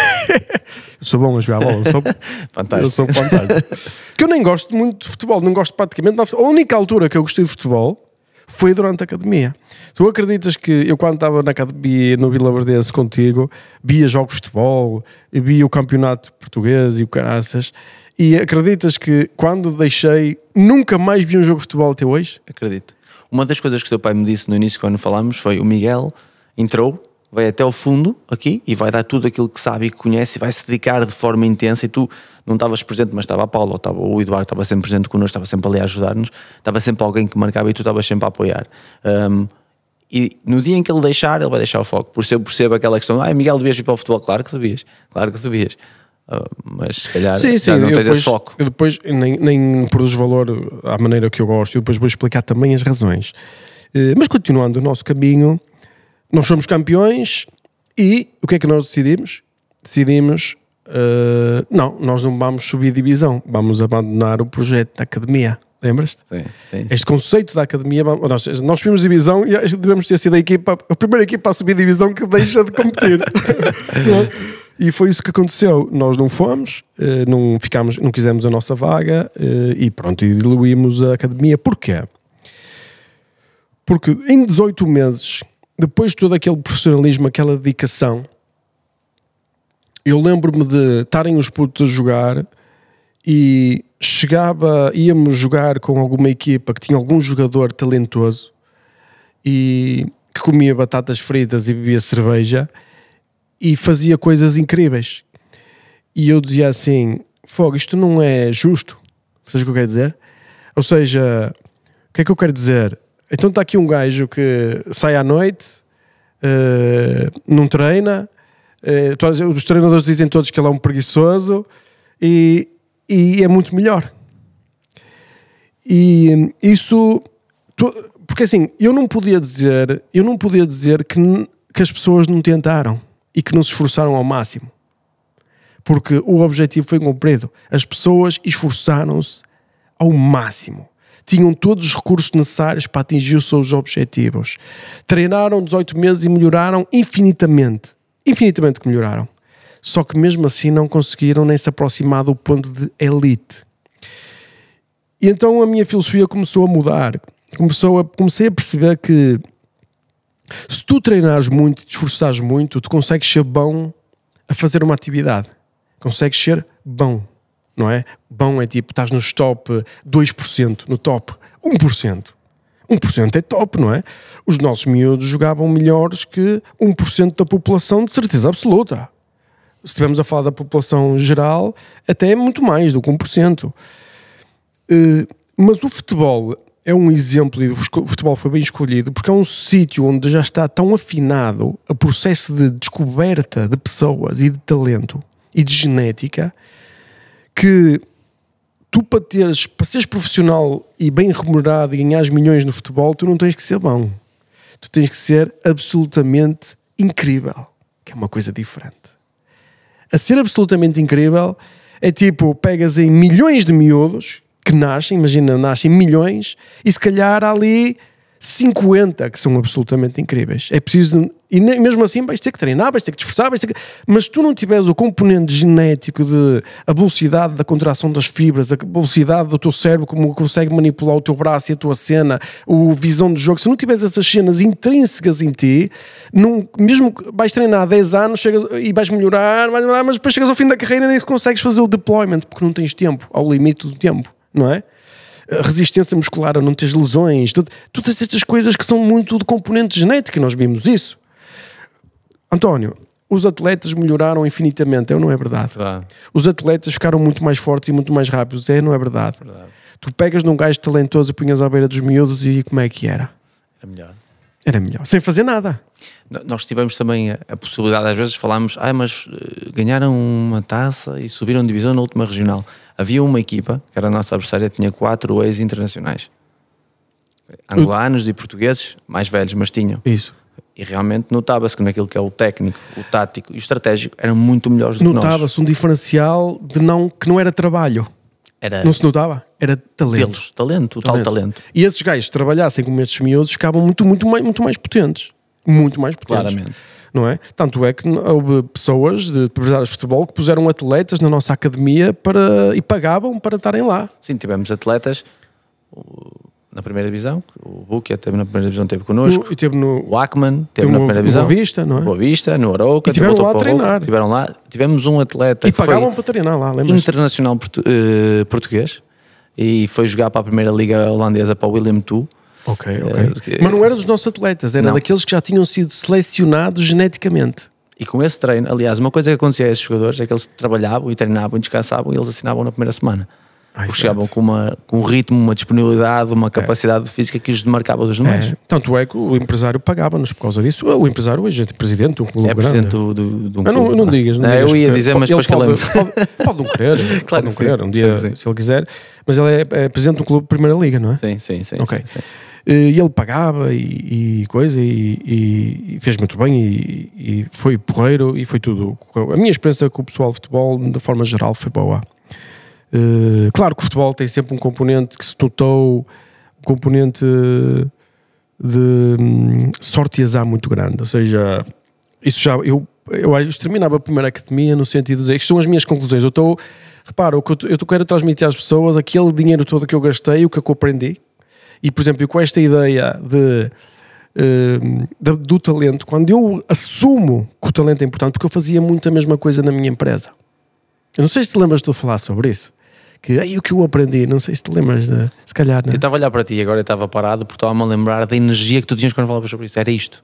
eu sou bom a jogar a bola. Eu sou, fantástico. Eu sou fantástico. que eu nem gosto muito de futebol, não gosto praticamente. A única altura que eu gostei de futebol foi durante a academia. Tu acreditas que eu, quando estava na academia no Vila Verdense contigo, via jogos de futebol, via o campeonato português e o caraças, e acreditas que quando deixei, nunca mais vi um jogo de futebol até hoje? Acredito. Uma das coisas que o teu pai me disse no início, quando falámos, foi: o Miguel entrou, vai até ao fundo aqui e vai dar tudo aquilo que sabe e que conhece e vai se dedicar de forma intensa. E tu não estavas presente, mas estava a Paula, estava o Eduardo, estava sempre presente connosco, estava sempre ali a ajudar-nos, estava sempre alguém que marcava e tu estavas sempre a apoiar. Um, e no dia em que ele deixar, ele vai deixar o foco. Por isso eu percebo aquela questão: ah, Miguel, devias ir para o futebol? Claro que devias, claro que devias mas se calhar sim, sim, não tens depois, esse foco. depois nem, nem produz valor à maneira que eu gosto, e depois vou explicar também as razões. Eh, mas continuando o nosso caminho, nós somos campeões e o que é que nós decidimos? Decidimos, uh, não, nós não vamos subir divisão, vamos abandonar o projeto da academia. Lembras-te? Sim, sim, Este sim. conceito da academia, nós, nós subimos divisão e devemos ter sido a, equipa, a primeira equipa a subir divisão que deixa de competir. E foi isso que aconteceu. Nós não fomos, eh, não, ficámos, não quisemos a nossa vaga eh, e pronto, e diluímos a academia. Porquê? Porque em 18 meses, depois de todo aquele profissionalismo, aquela dedicação, eu lembro-me de estarem os putos a jogar e chegava, íamos jogar com alguma equipa que tinha algum jogador talentoso e que comia batatas fritas e bebia cerveja e fazia coisas incríveis. E eu dizia assim: Fogo, isto não é justo. Percebes o que eu quero dizer? Ou seja, o que é que eu quero dizer? Então está aqui um gajo que sai à noite, uh, não treina, uh, os treinadores dizem todos que ele é um preguiçoso e, e é muito melhor. E isso. Tu, porque assim, eu não podia dizer, eu não podia dizer que, que as pessoas não tentaram e que não se esforçaram ao máximo. Porque o objetivo foi cumprido. As pessoas esforçaram-se ao máximo. Tinham todos os recursos necessários para atingir os seus objetivos. Treinaram 18 meses e melhoraram infinitamente. Infinitamente que melhoraram. Só que mesmo assim não conseguiram nem se aproximar do ponto de elite. E então a minha filosofia começou a mudar. Começou a, comecei a perceber que se tu treinares muito te esforçares muito, tu consegues ser bom a fazer uma atividade. Consegues ser bom, não é? Bom é tipo, estás nos top 2%, no top 1%. 1% é top, não é? Os nossos miúdos jogavam melhores que 1% da população, de certeza absoluta. Se estivermos a falar da população geral, até é muito mais do que 1%. Uh, eh, mas o futebol é um exemplo, e o futebol foi bem escolhido, porque é um sítio onde já está tão afinado o processo de descoberta de pessoas e de talento e de genética que tu para, teres, para seres profissional e bem remunerado e ganhares milhões no futebol, tu não tens que ser bom. Tu tens que ser absolutamente incrível, que é uma coisa diferente. A ser absolutamente incrível é tipo, pegas em milhões de miúdos que nascem, imagina, nascem milhões e se calhar há ali 50 que são absolutamente incríveis. É preciso, e mesmo assim vais ter que treinar, vais ter que te esforçar, vais ter que, mas tu não tiveres o componente genético de a velocidade da contração das fibras, a velocidade do teu cérebro, como consegue manipular o teu braço e a tua cena, o visão de jogo, se não tiveres essas cenas intrínsecas em ti, não, mesmo vais treinar 10 anos chegas, e vais melhorar, vais melhorar, mas depois chegas ao fim da carreira e nem consegues fazer o deployment porque não tens tempo, ao limite do tempo não é? resistência muscular a não ter lesões, tudo, todas estas coisas que são muito de componente genético, nós vimos isso. António, os atletas melhoraram infinitamente, é ou não é verdade? é verdade? Os atletas ficaram muito mais fortes e muito mais rápidos, é ou não é verdade? é verdade? Tu pegas num gajo talentoso e punhas à beira dos miúdos e como é que era? Era melhor. Era melhor, sem fazer nada. Nós tivemos também a, possibilidade, às vezes falámos, ah, mas eh, ganharam uma taça e subiram divisão na última regional. Havia uma equipa, que era a nossa adversária, tinha quatro ex-internacionais. Angolanos uh. e portugueses, mais velhos, mas tinham. Isso. E realmente notava-se que naquilo que é o técnico, o tático e o estratégico eram muito melhores do notava que nós. Notava-se um diferencial de não, que não era trabalho. Era, não se notava, era talento. Deles, talento, talento. tal talento. E esses gajos trabalhassem com estes miúdos ficavam muito, muito, mais, muito mais potentes. Muito mais potentes. Claramente. Não é? Tanto é que houve pessoas de empresários de futebol que puseram atletas na nossa academia para, e pagavam para estarem lá. Sim, tivemos atletas na primeira divisão, o Bukia teve na primeira divisão, teve connosco, no, e teve no, o Ackman teve, teve na primeira divisão, Boa Vista, não é? Boa Vista, no Arouca, e tiveram lá a treinar, tiveram lá, tivemos um atleta e que pagavam para treinar lá, lembra? internacional portu uh, português e foi jogar para a primeira liga holandesa para o William Tu. Ok, eh, ok. Uh, Mas não era dos nossos atletas, era não. daqueles que já tinham sido selecionados geneticamente. E com esse treino, aliás, uma coisa que acontecia a esses jogadores é que eles trabalhavam e treinavam e descansavam e eles assinavam na primeira semana. Ah, chegavam com, uma, com um ritmo, uma disponibilidade, uma é. capacidade é. física que os demarcava dos é. demais. É. Tanto é que o empresário pagava-nos por causa disso. O empresário hoje é presidente de um clube é grande. Do, do, de um clube. não, não, é? digas, não, digas. Eu ia dizer, mas depois pode, que pode, pode, pode não querer. claro pode não sim. querer, um dia, se ele quiser. Mas ele é, é presidente um clube de Primeira Liga, não é? Sim, sim, sim. Okay. sim, sim. Eh, e ele pagava e, e coisa, e, e, fez muito bem, e, e foi porreiro, e foi tudo. A minha experiência com o pessoal de futebol, da forma geral, foi boa. Eh, claro que o futebol tem sempre um componente que se notou, um componente de hum, sorte e azar muito grande. Ou seja, isso já. Eu, eu acho terminava a primeira academia no sentido de dizer, estas são as minhas conclusões. Eu estou. Repara, o que eu, eu quero transmitir às pessoas aquele dinheiro todo que eu gastei, o que é eu aprendi. E, por exemplo, com esta ideia de. Uh, hum, do, do talento, quando eu assumo que o talento é importante, porque eu fazia muito a mesma coisa na minha empresa. Eu não sei se te lembras de eu falar sobre isso que aí o que eu aprendi, não sei se te lembras, de, se calhar, não? É? Eu estava a olhar para ti agora, estava parado porque estava-me a lembrar da energia que tu tinhas quando falavas sobre isso, era isto.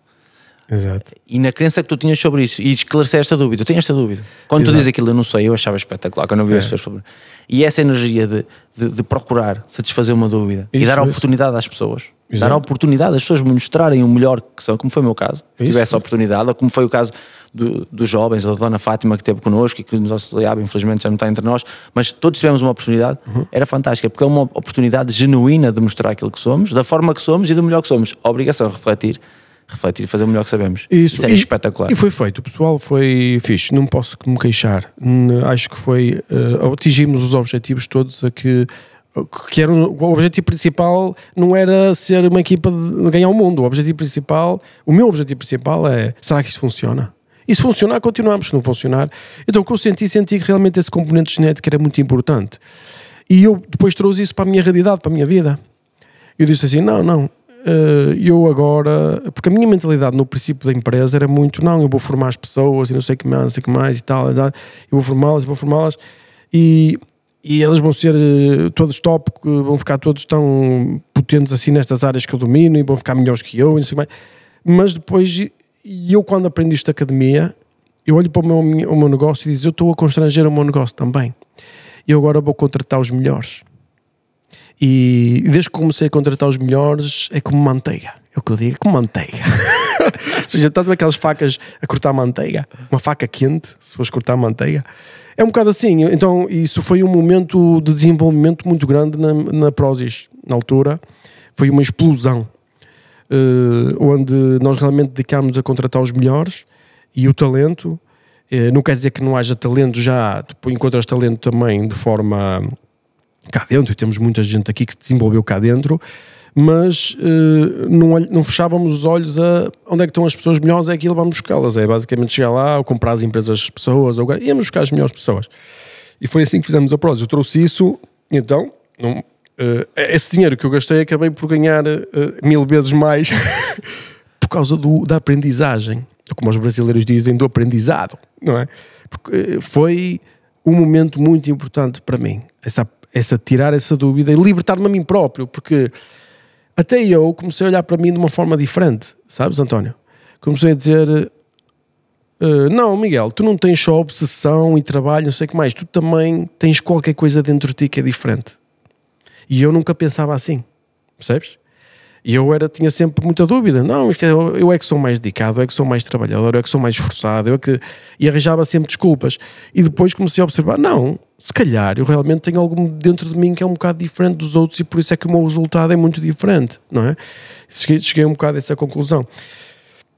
Exato. E na crença que tu tinhas sobre isso, e esclarecer esta dúvida, eu tenho esta dúvida. Quando Exato. tu dizes aquilo, eu não sei, eu achava espetacular, quando eu não vi é. as pessoas sobre. E essa energia de, de, de procurar satisfazer uma dúvida isso, e dar a oportunidade às pessoas, Exato. dar a oportunidade às pessoas mostrarem o melhor que são, como foi o meu caso, isso. essa oportunidade, ou como foi o caso do, dos jovens, a Dona Fátima que teve connosco e que nos auxiliava, infelizmente já não está entre nós, mas todos tivemos uma oportunidade, uhum. era fantástica, porque é uma oportunidade genuína de mostrar aquilo que somos, da forma que somos e do melhor que somos. obrigação refletir refletir e fazer o melhor que sabemos. Isso, Isso e, espetacular. E foi feito, o pessoal foi fixe, não posso me queixar. Acho que foi. Uh, atingimos os objetivos todos a que. Que era o objetivo principal não era ser uma equipa de ganhar o mundo. O objetivo principal, o meu objetivo principal é: será que isto funciona? E se funcionar, continuamos. Se não funcionar. Então o que eu senti, senti que realmente esse componente genético era muito importante. E eu depois trouxe isso para a minha realidade, para a minha vida. Eu disse assim: não, não, eh, eu agora. Porque a minha mentalidade no princípio da empresa era muito: não, eu vou formar as pessoas e não sei o que mais, não sei que mais e tal, e tal eu vou formá-las, vou formá-las. E, e elas vão ser eh, todos top, vão ficar todos tão potentes assim nestas áreas que eu domino e vão ficar melhores que eu e não sei o que mais. Mas depois e eu, quando aprendi isto da academia, eu olho para o meu, o meu negócio e digo: Eu estou a constranger o meu negócio também. Eu agora vou contratar os melhores. E desde que comecei a contratar os melhores, é como manteiga. É o que eu digo, é como manteiga. Ou seja, estás a aquelas facas a cortar manteiga? Uma faca quente, se fores cortar manteiga. É um bocado assim. Então, isso foi um momento de desenvolvimento muito grande na, na Prozis, na altura. Foi uma explosão eh, onde nós realmente dedicámos a contratar os melhores e o talento. Eh, não quer dizer que não haja talento já, tu tipo, encontras talento também de forma eh, cá dentro, e temos muita gente aqui que se desenvolveu cá dentro, mas uh, não, não, fechávamos os olhos a onde é que estão as pessoas melhores, é aqui vamos buscá-las. É basicamente chegar lá, ou comprar as empresas as pessoas, ou é, íamos buscar as melhores pessoas. E foi assim que fizemos a Prozis. Eu trouxe isso, então, não, uh, esse dinheiro que eu gastei acabei por ganhar uh, mil vezes mais por causa do, da aprendizagem. É como os brasileiros dizem, do aprendizado, não é? Porque foi um momento muito importante para mim, essa, essa tirar essa dúvida e libertar-me a mim próprio, porque até eu comecei a olhar para mim de uma forma diferente, sabes, António? Comecei a dizer: Uh, não, Miguel, tu não tens só obsessão e trabalho, não sei o que mais, tu também tens qualquer coisa dentro de ti que é diferente. E eu nunca pensava assim, percebes? E eu era, tinha sempre muita dúvida. Não, é, eu é que sou mais dedicado, eu é que sou mais trabalhador, eu é que sou mais esforçado, eu é que... E arranjava sempre desculpas. E depois comecei a observar, não, se calhar eu realmente tenho algo dentro de mim que é um bocado diferente dos outros e por isso é que o meu resultado é muito diferente, não é? Cheguei, cheguei um bocado a essa conclusão.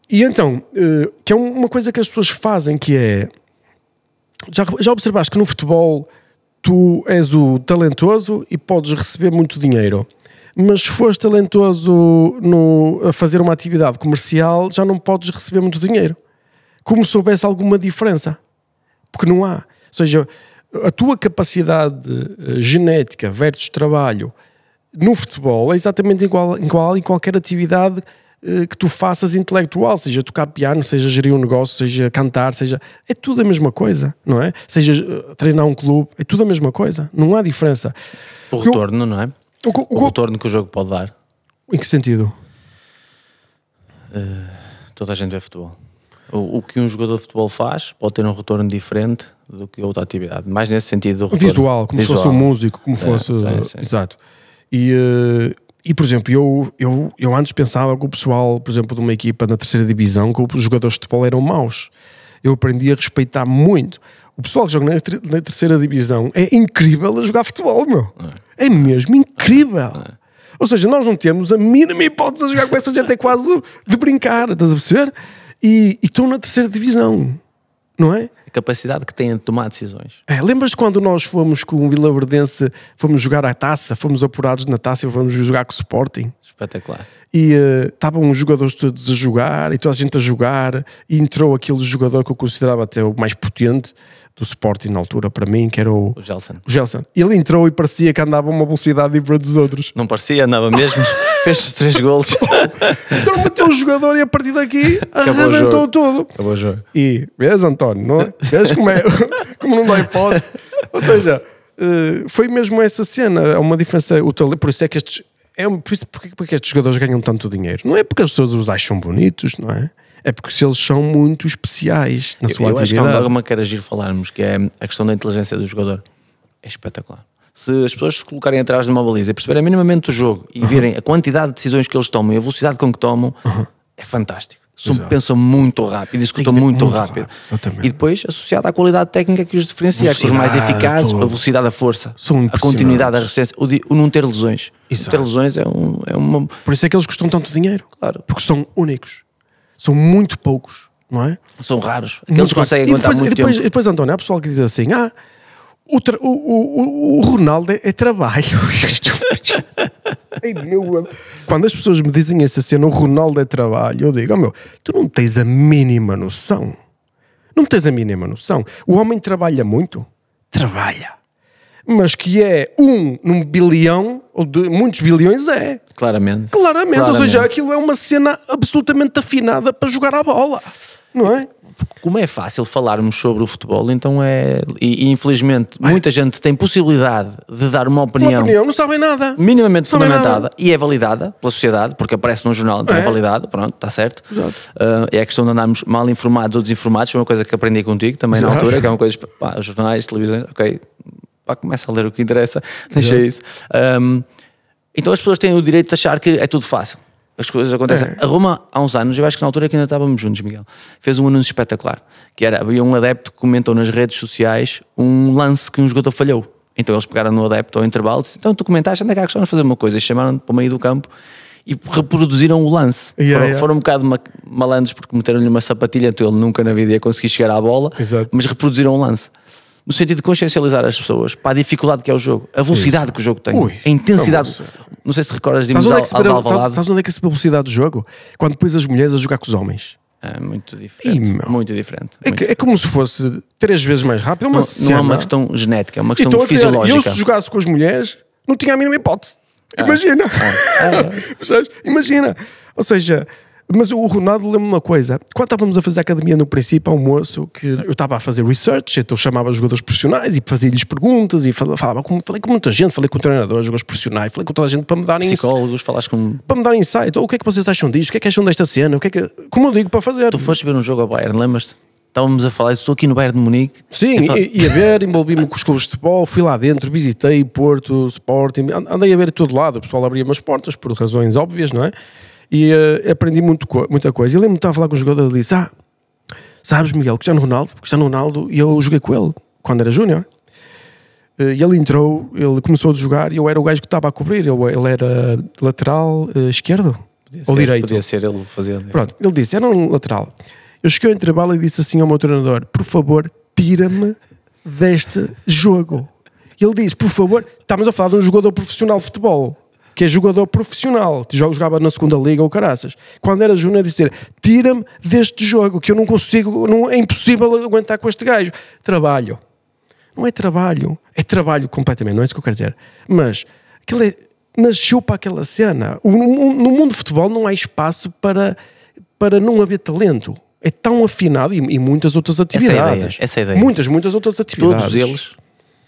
E então, eh, que é uma coisa que as pessoas fazem que é... Já, já observaste que no futebol tu és o talentoso e podes receber muito dinheiro. Mas se fores talentoso no, a fazer uma atividade comercial, já não podes receber muito dinheiro. Como se houvesse alguma diferença. Porque não há. Ou seja, a tua capacidade eh, genética versus trabalho no futebol é exatamente igual, igual em qualquer atividade comercial eh, que tu faças intelectual, seja tocar piano, seja gerir um negócio, seja cantar, seja. É tudo a mesma coisa, não é? Seja eh, treinar um clube, é tudo a mesma coisa, não há diferença. O retorno, eu... não é? O, o, o, retorno que o jogo pode dar. Em que sentido? Uh, toda a gente vê futebol. O, o, que um jogador de futebol faz pode ter um retorno diferente do que outra atividade, mais nesse sentido do retorno. Visual, como se fosse um músico, como é, fosse. Sim, sim. Exato. E. Uh e, por exemplo, eu, eu, eu antes pensava que o pessoal, por exemplo, de uma equipa na terceira divisão, que os jogadores de futebol eram maus. Eu aprendi a respeitar muito. O pessoal que joga na, terceira divisão é incrível a jogar futebol, meu. É, é mesmo incrível. É. Ou seja, nós não temos a mínima hipótese de jogar com essa gente, é quase de brincar, estás a perceber? E, e estão na terceira divisão, não é? capacidade que têm de tomar decisões. É, lembras quando nós fomos com o Vilaverdense, fomos jogar à taça, fomos apurados na taça e fomos jogar com o Sporting? Espetacular. E eh, estavam uh, os jogadores todos a jogar e toda a gente a jogar e entrou aquele jogador que eu considerava até o mais potente do Sporting na altura para mim, que era o, o Gelson. O Gelson. Ele entrou e parecia que andava uma velocidade diferente dos outros. Não parecia, andava mesmo. fez três gols. então meteu o jogador e a partir daqui arrebentou tudo. Acabou o jogo. E vês, António, não é? Vês como, é, como não dá hipótese. Ou seja, eh, foi mesmo essa cena. Há uma diferença. O por isso é que estes. É, por isso porque, porque estes jogadores ganham tanto dinheiro. Não é porque as pessoas os acham bonitos, não é? é porque se eles são muito especiais na sua eu atividade. Eu acho que há uma que era giro falarmos, que é a questão da inteligência do jogador. É espetacular se as pessoas se colocarem atrás de uma baliza e perceberem minimamente o jogo e uhum. virem uhum. a quantidade de decisões que eles tomam e a velocidade com que tomam, uhum. é fantástico. Exato. Pensam muito rápido, executam muito, muito, rápido. rápido. E depois, associado à qualidade técnica que os diferencia, que os mais eficazes, a velocidade, a força, a continuidade, a resistência, o, de, o não ter lesões. Exato. Não ter lesões é, um, é uma. Por isso é que eles custam tanto dinheiro. Claro. Porque são únicos. São muito poucos, não é? São raros. Aqueles que conseguem aguentar e depois, muito e depois, tempo. E depois, António, há pessoal que diz assim: ah o, o, o, o, Ronaldo é, é trabalho. meu, quando as pessoas me dizem essa cena, o Ronaldo é trabalho, eu digo, oh, meu, tu não tens a mínima noção. Não tens a mínima noção. O homem trabalha muito? Trabalha. Mas que é um num bilhão, ou de muitos bilhões, é. Claramente. Claramente. Claramente. Ou seja, aquilo é uma cena absolutamente afinada para jogar a bola. Não é? Como é fácil falarmos sobre o futebol, então é. E, e infelizmente muita gente tem possibilidade de dar uma opinião. Uma opinião, não sabem nada. Minimamente fundamentada nada. e é validada pela sociedade, porque aparece num jornal, então é, é validada, pronto, está certo. Exato. Uh, é a questão de andarmos mal informados ou desinformados, foi uma coisa que aprendi contigo também Exato. na altura, que é uma coisa. Pá, jornais, televisões, ok, pá, começa a ler o que interessa, deixa Exato. isso. Um, então as pessoas têm o direito de achar que é tudo fácil as coisas acontecem. É. A Roma, há uns anos, eu acho que na altura que ainda estávamos juntos, Miguel, fez um anúncio espetacular, que era, havia um adepto que comentou nas redes sociais um lance que um jogador falhou. Então eles pegaram no adepto ao intervalo, disse, então tu comentaste, anda cá, estamos de fazer uma coisa, e chamaram para o meio do campo e reproduziram o lance. Yeah, foram, yeah. foram, um bocado malandros porque meteram-lhe uma sapatilha, então ele nunca na vida ia conseguir chegar à bola, Exato. mas reproduziram o lance no sentido de consciencializar as pessoas para a dificuldade que é o jogo, a velocidade Isso. que o jogo tem, Ui, a intensidade. Não, sei se recordas de sabes onde, é que se para, sabes, sabes onde é que se do jogo? Quando pôs as mulheres a jogar com os homens. É muito diferente. E, muito diferente. É, muito que, é, como se fosse três vezes mais rápido. É uma não, não é uma questão genética, é uma questão então, fisiológica. Eu, se jogasse com as mulheres, não tinha a mínima hipótese. É. Imagina. Ah, ah, ah, Imagina. Ou seja, mas o Ronaldo lembra uma coisa. Quando estávamos a fazer a academia no princípio, há um moço que eu estava a fazer research, então chamava jogadores profissionais e fazia-lhes perguntas e falava, falava com, falei com muita gente, falei com treinadores, jogadores profissionais, falei com toda a gente para me darem psicólogos, falaste com para me darem insight. Ou então, o que é que vocês acham disto? O que é que acham desta cena? O que é que como eu digo para fazer? Tu foste ver um jogo ao Bayern, lembras-te? estávamos a falar, estou aqui no Bayern de Munique. Sim, e ia ver, envolvi-me com os clubes de futebol, fui lá dentro, visitei Porto, Sporting, andei a ver todo lado, o pessoal abria as portas por razões óbvias, não é? e uh, aprendi muito muita coisa. E lembro-me de estar a falar com o jogador e disse: Ah, sabes, Miguel, Cristiano Ronaldo, Cristiano Ronaldo, e eu joguei com ele quando era júnior. Eh, e ele entrou, ele começou a jogar e eu era o gajo que estava a cobrir. Eu, ele era lateral uh, esquerdo podia ou direito. Podia ser ele fazendo. Né? Pronto, ele disse: Era um lateral. Eu cheguei ao intervalo e disse assim ao meu treinador: Por favor, tira-me deste jogo. Ele disse: Por favor, estamos a falar de um jogador profissional de futebol que é jogador profissional, que jogava na segunda liga ou caraças, quando era júnior dizer tira-me deste jogo que eu não consigo, não, é impossível aguentar com este gajo. Trabalho. Não é trabalho, é trabalho completamente, não é isso que eu quero dizer. Mas aquilo é, nasceu para aquela cena. No mundo do futebol não há espaço para, para não haver talento é tão afinado e, e, muitas outras é atividades. Essa é ideia. Essa a ideia. Muitas, muitas outras atividades. Todos eles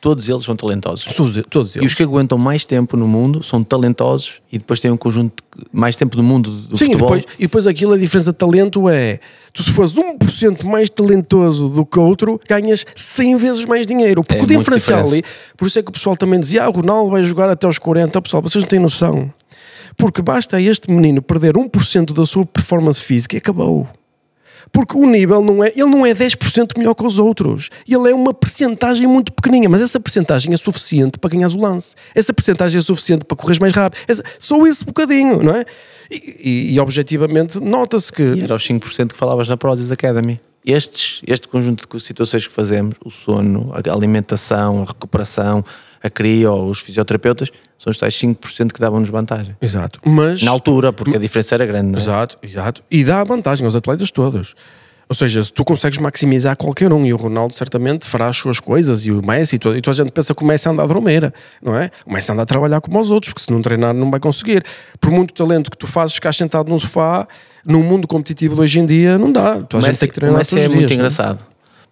Todos eles são talentosos. Todos, todos eles. E os que aguentam mais tempo no mundo são talentosos e depois têm um conjunto mais tempo no mundo do Sim, futebol. E depois, e depois aquilo, a diferença de talento é tu se fores 1% mais talentoso do que outro, ganhas 100 vezes mais dinheiro. Porque é, o diferencial ali, por isso é que o pessoal também dizia, ah, o Ronaldo vai jogar até aos 40. Oh, pessoal, vocês não têm noção. Porque basta este menino perder 1% da sua performance física e acabou. Porque o nível não é, ele não é 10% melhor que os outros. Ele é uma percentagem muito pequeninha, mas essa percentagem é suficiente para ganhares o lance. Essa percentagem é suficiente para correr mais rápido. Essa, só esse bocadinho, não é? E, e, e objetivamente nota-se que. E era os 5% que falavas na Prozis Academy. Estes, este conjunto de situações que fazemos, o sono, a alimentação, a recuperação, a CRI ou os fisioterapeutas, são os tais 5% que davam-nos vantagem. Exato. Mas, Na altura, porque a diferença era grande. É? Exato, exato. E dá vantagem aos atletas todos. Ou seja, se tu consegues maximizar qualquer um e o Ronaldo certamente fará as suas coisas e o Messi e toda, e toda a gente pensa que o Messi anda a dromeira, não é? O Messi anda a trabalhar como os outros, porque se não treinar não vai conseguir. Por muito talento que tu fazes ficar sentado num sofá, num mundo competitivo de hoje em dia, não dá. Tu a gente tem que treinar o Messi todos é os dias, muito não? É? engraçado.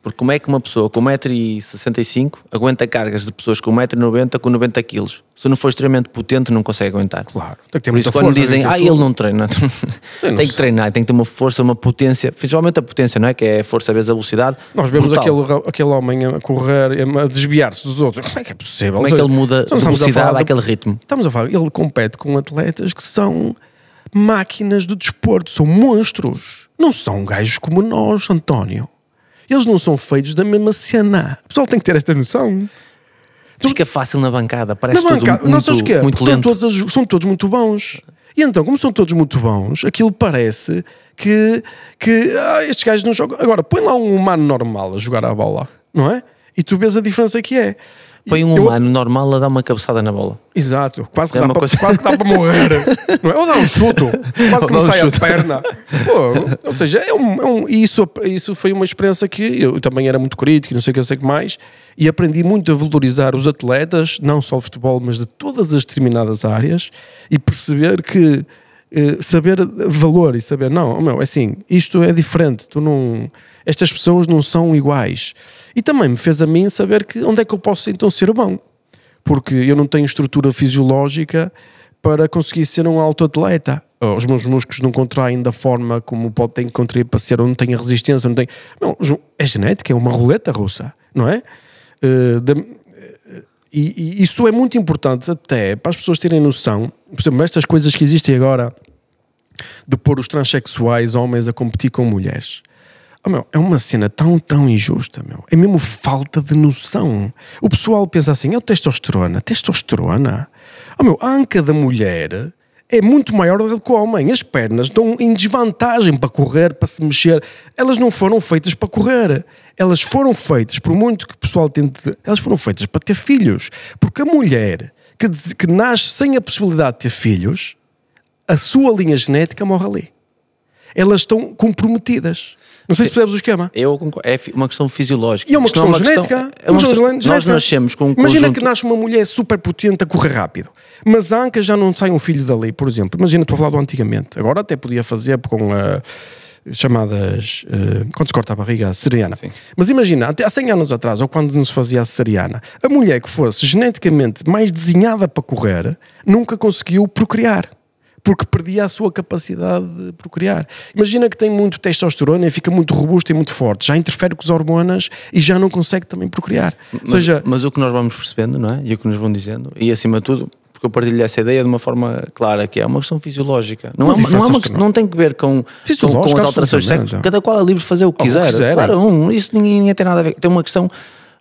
Porque como é que uma pessoa com 1,65m aguenta cargas de pessoas com 1,90m com 90kg? Se não for extremamente potente, não consegue aguentar. Claro. Tem que ter Por isso, quando força, dizem, ah, ele não treina. Não tem que treinar, tem que ter uma força, uma potência, principalmente a potência, não é? Que é a força vezes a velocidade. Nós vemos aquele, aquele homem a correr, a desviar-se dos outros. Como é que é possível? Como é que ele muda de velocidade àquele ritmo? Estamos a falar, ele compete com atletas que são máquinas do desporto, são monstros. Não são gajos como nós, António. Eles não são feitos da mesma cena. O pessoal tem que ter esta noção. Então, Fica tu... fácil na bancada, parece na bancada, tudo muito, não, muito lento. São todos, são todos muito bons. E então, como são todos muito bons, aquilo parece que, que ah, estes gajos não jogam. Agora, põe lá um humano normal a jogar a bola, não é? E tu vês a diferença que é. Põe um humano normal a dar uma cabeçada na bola. Exato, quase que, é dá, para, coisa... quase que dá para morrer. não é? Ou dá um chuto, quase que não um sai chuto. a perna. Pô, ou seja, é um, é um, isso, isso foi uma experiência que eu também era muito crítico, não sei o que, eu sei que mais, e aprendi muito a valorizar os atletas, não só o futebol, mas de todas as determinadas áreas, e perceber que eh, saber valor e saber, não, oh, meu, é assim, isto é diferente, tu não, estas pessoas não são iguais. E também me fez a mim saber que onde é que eu posso então ser bom, porque eu não tenho estrutura fisiológica para conseguir ser um autoatleta. Ah, os meus músculos não contraem da forma como podem contrair para ser, ou não tenho resistência, não tenho. Não, é genética, é uma roleta russa, não é? Uh, ah, de, e, isso é muito importante até para as pessoas terem noção, por exemplo, estas coisas que existem agora de pôr os transexuais homens a competir com mulheres. Oh, meu, é uma cena tão, tão injusta, meu. É mesmo falta de noção. O pessoal pensa assim, é o testosterona. Testosterona? Oh, meu, a anca da mulher é muito maior do que o homem. As pernas estão em desvantagem para correr, para se mexer. Elas não foram feitas para correr. Elas foram feitas, por muito que o pessoal tente, elas foram feitas para ter filhos. Porque a mulher que, que nasce sem a possibilidade de ter filhos, a sua linha genética morre ali. Elas estão comprometidas. Não sei se percebes o esquema. Eu concordo. É uma questão fisiológica. E é uma é questão, genética. é uma questão, genética. Nós nascemos com um Imagina conjunto... que nasce uma mulher super potente a correr rápido, mas a anca já não sai um filho dali, por exemplo. Imagina, estou a falar do antigamente. Agora até podia fazer com a ah, chamadas uh, quando se corta a barriga a Sim. Mas imagina, até há 100 anos atrás, ou quando nos fazia a seriana, a mulher que fosse geneticamente mais desenhada para correr nunca conseguiu procriar porque perdia a sua capacidade de procriar. Imagina que tem muito testosterona e fica muito robusto e muito forte, já interfere com as hormonas e já não consegue também procriar. Mas, seja, mas o que nós vamos percebendo, não é? E o que nos vão dizendo, e acima de tudo, porque eu partilho essa ideia de uma forma clara, que é uma questão fisiológica. Não, é uma, não, é uma não tem que ver com, com, com as alterações sexuais. Cada qual é livre de fazer o que quiser. quiser. Claro, um, isso ninguém, ninguém tem nada a ver. Tem uma questão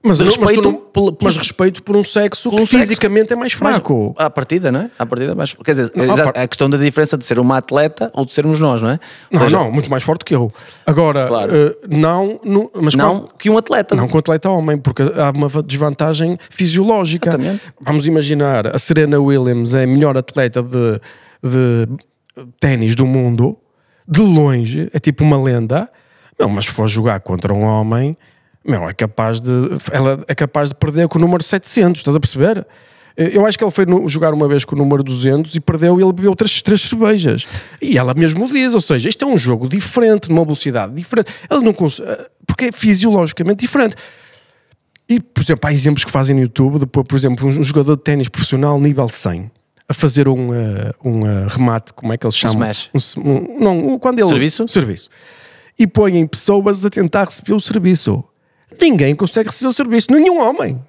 mas, respeito, mas, não, mas respeito por um sexo que um fisicamente sexo. é mais fraco. à partida, não é? À partida mais Quer dizer, não, a, par... a questão da diferença de ser uma atleta ou de sermos nós, não é? Ou não, seja... não, muito mais forte que eu. Agora, claro. uh, não, mas não qual... que um atleta. Não que um atleta homem, porque há uma desvantagem fisiológica. Exatamente. Vamos imaginar, a Serena Williams é a melhor atleta de, de ténis do mundo, de longe, é tipo uma lenda. Não, mas se for jogar contra um homem meu, é capaz de, ela é capaz de perder com o número 700, estás a perceber? Eh, eu acho que ele foi jogar uma vez com o número 200 e perdeu e ele bebeu três, três cervejas. E ela mesmo diz, ou seja, isto é um jogo diferente, numa velocidade diferente. Ela não consegue, eh, porque é fisiologicamente diferente. E, por exemplo, há exemplos que fazem no YouTube, depois, por exemplo, um jogador de ténis profissional nível 100 a fazer um, uh, um uh, remate, como é que eles chamam? Um, um, não, quando ele... Serviço? Serviço. E põem pessoas a tentar receber o serviço ninguém consegue receber o serviço. Nenhum homem.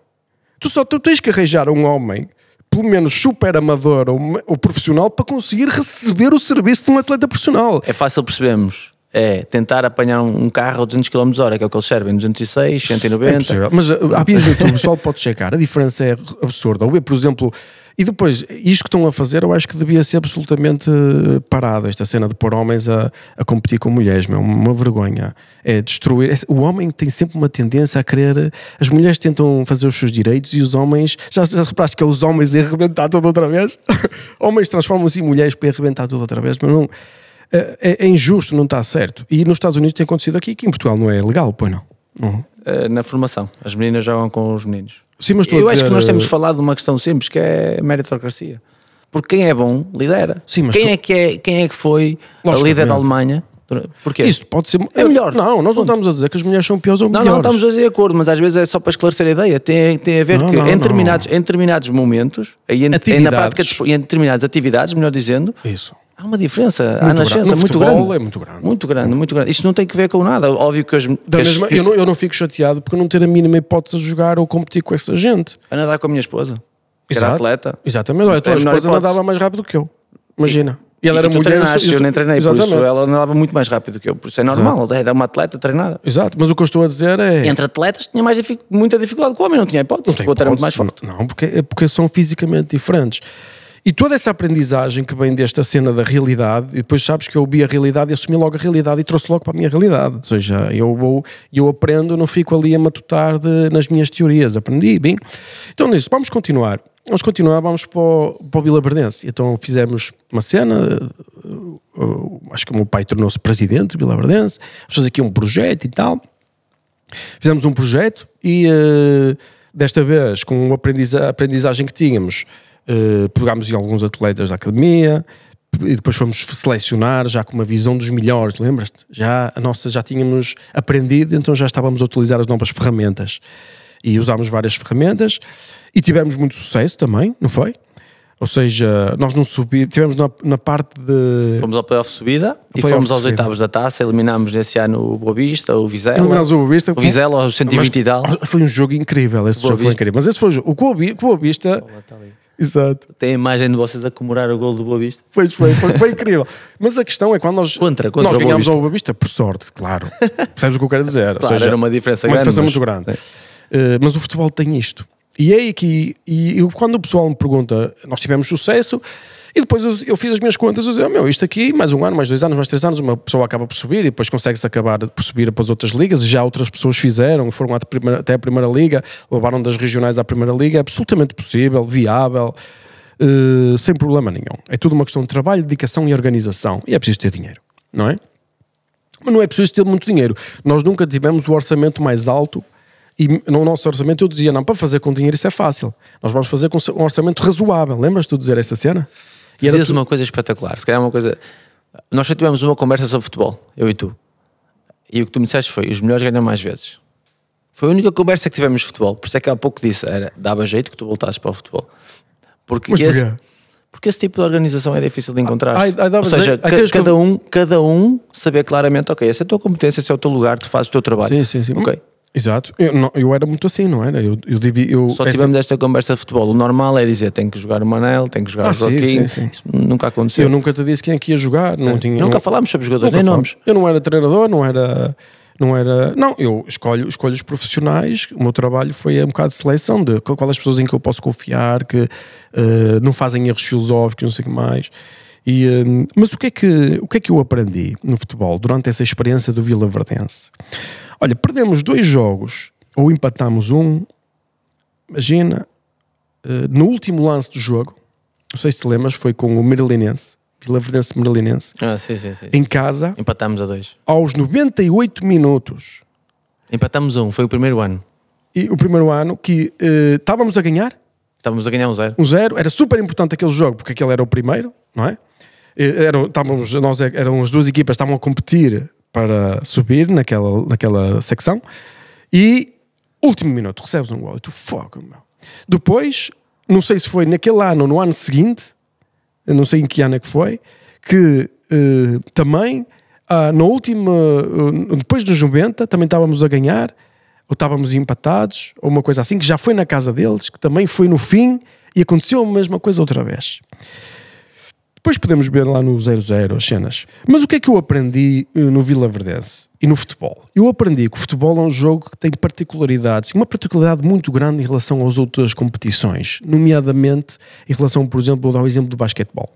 Tu só tu tens que arranjar um homem, pelo menos super amador ou, ou profissional, para conseguir receber o serviço de um atleta profissional. É fácil percebermos é tentar apanhar um carro a 200 km hora, que é o que eles servem, 206, 190. É mas eh, há vias YouTube, o pessoal pode checar, a diferença é absurda. Ou é, por exemplo, e depois, isto que estão a fazer, eu acho que devia ser absolutamente eh, parado. Esta cena de pôr homens a, a competir com mulheres, é uma vergonha. É destruir. É, o homem tem sempre uma tendência a querer. As mulheres tentam fazer os seus direitos e os homens. Já, já reparaste que é os homens a arrebentar tudo outra vez? homens transformam-se em mulheres para arrebentar tudo outra vez, mas não. Eh, é, é, injusto, não está certo. E nos Estados Unidos tem acontecido aqui, que em Portugal não é legal, pois não? Uhum. Eh, na formação, as meninas jogam com os meninos. Sim, mas eu dizer... acho que nós temos eh, falado de uma questão simples que é meritocracia. Porque quem é bom lidera. Sim, quem, tu... é que é, quem é que foi a líder da Alemanha? Porquê? Isso pode ser. É melhor. Não, nós não estamos a dizer que as mulheres são piores ou melhores. Não, não estamos a dizer de acordo, mas às vezes é só para esclarecer a ideia. Tem, tem a ver não, que não, em, determinados, em determinados momentos, e em, na prática, em determinadas atividades, melhor dizendo, Isso. Há uma diferença, há muito há nascença muito grande. é muito grande. Muito grande, muito grande. Isto não tem que ver com nada. Óbvio que as. Da Mesma, eu, não, eu não fico chateado porque não ter a mínima hipótese de jogar ou competir com essa gente. A nadar com a minha esposa, que Exato. era atleta. Exatamente, olha, a tua esposa nadava mais rápido que eu. Imagina. E, e ela e era muito treinaste, isso, eu nem treinei, exatamente. por isso ela andava muito mais rápido que eu, por isso é normal, Exato. era uma atleta treinada. Exato, mas o que eu estou a dizer é. Entre atletas tinha mais dific... muita dificuldade com o homem, não tinha hipótese, o outro era muito mais forte. Não, porque, porque são fisicamente diferentes. E toda essa aprendizagem que vem desta cena da realidade, e depois sabes que eu vi a realidade e assumi logo a realidade e trouxe logo para a minha realidade. Ou seja, eu vou, eu aprendo, não fico ali a matutar de, nas minhas teorias. Aprendi, bem. Então, nisso, vamos continuar. Vamos continuar, vamos para o, para o Vila Verdense. Então fizemos uma cena, eh, eh, acho que o meu pai tornou-se presidente do Vila Verdense, vamos fazer aqui um projeto e tal. Fizemos um projeto e eh, desta vez, com a aprendizagem que tínhamos, eh, pegámos em alguns atletas da academia e depois fomos selecionar já com uma visão dos melhores, lembras-te? Já a nossa já tínhamos aprendido, então já estávamos a utilizar as novas ferramentas e usámos várias ferramentas e tivemos muito sucesso também, não foi? Ou seja, nós não subimos, tivemos na, na parte de. Fomos ao playoff subida e fomos aos subida. oitavos da taça, eliminámos nesse ano o Boavista, o Vizela. Eliminámos o Boavista. O Vizela aos 120 e tal. Ah, foi um jogo incrível, esse Boa jogo Vista. foi incrível. Mas esse foi o jogo. O Boavista. Boa, tá Exato. Tem a imagem de vocês a comemorar o gol do Boa Vista. Pois foi, foi, foi incrível. Mas a questão é quando nós, contra, contra nós ganhámos o Boa Vista, por sorte, claro. Percebes o que eu quero dizer? claro, Ou seja, era uma diferença uma grande. Uma diferença mas... muito grande. Uh, mas o futebol tem isto. E é aí que, e, e, quando o pessoal me pergunta, nós tivemos sucesso, e depois eu, eu fiz as minhas contas, eu dizia, oh, meu, isto aqui, mais um ano, mais dois anos, mais três anos, uma pessoa acaba por subir e depois consegue-se acabar por subir para as outras ligas, e já outras pessoas fizeram, foram até a, primeira, até a primeira liga, levaram das regionais à primeira liga, é absolutamente possível, viável, uh, sem problema nenhum. É tudo uma questão de trabalho, dedicação e organização, e é preciso ter dinheiro, não é? Mas não é preciso ter muito dinheiro. Nós nunca tivemos o orçamento mais alto e no nosso orçamento eu dizia: não, para fazer com dinheiro isso é fácil. Nós vamos fazer com um orçamento razoável. Lembras-te de dizer essa cena? E Dizias tu... uma coisa espetacular. Se calhar é uma coisa. Nós já tivemos uma conversa sobre futebol, eu e tu. E o que tu me disseste foi: os melhores ganham mais vezes. Foi a única conversa que tivemos de futebol. Por isso é que há pouco disse: era, dava jeito que tu voltasses para o futebol. Porque Mas esse, porque esse tipo de organização é difícil de ah, encontrar. -se. Ou seja, cada, um, cada um saber claramente: ok, essa é a tua competência, esse é o teu lugar, tu fazes o teu trabalho. Sim, sim, sim. Okay. Exato, eu, não, eu era muito assim, não era? Eu, eu, eu Só é assim- tivemos essa... esta conversa de futebol. O normal é dizer tem que jogar o Manel, tem que jogar ah, o Joaquim. Sim, sim, sim. nunca aconteceu. Eu nunca te disse quem é que ia jogar, não é. tinha. Nunca não... falámos sobre jogadores, nunca nem nomes. Eu não era treinador, não era. Não era. Não, eu escolho, escolho os profissionais. O meu trabalho foi é um bocado de seleção de quais as pessoas em que eu posso confiar, que uh, não fazem erros filosóficos, não sei o que mais. E, uh, mas o que, é que, o que é que eu aprendi no futebol durante essa experiência do Vila Verdense? Olha, perdemos dois jogos ou empatamos um. Imagina, eh, no último lance do jogo, não sei se te lembras, foi com o Merlinense, Vila Verdense Merlinense, ah, sim, sim, sim. em casa. Empatámos a dois. Aos 98 minutos. Empatámos um, foi o primeiro ano. E o primeiro ano que uh, estávamos a ganhar. Estávamos a ganhar um zero. Um zero, era super importante aquele jogo, porque aquele era o primeiro, não é? Eh, eram, estávamos, nós é, eram as duas equipas estavam a competir para subir naquela, naquela secção. E, último minuto, recebes um gol. E tu, fogo, meu. Depois, não sei se foi naquele ano ou no ano seguinte, não sei em que ano é que foi, que eh, também, ah, na última, eh, depois do 90, também estávamos a ganhar, ou estávamos empatados, ou uma coisa assim, que já foi na casa deles, que também foi no fim, e aconteceu a mesma coisa outra vez. Depois podemos ver lá no 00 as cenas. Mas o que é que eu aprendi eh, no Vila Verdense e no futebol? Eu aprendi que o futebol é um jogo que tem particularidades, uma particularidade muito grande em relação às outras competições, nomeadamente em relação, por exemplo, vou dar o exemplo do basquetebol.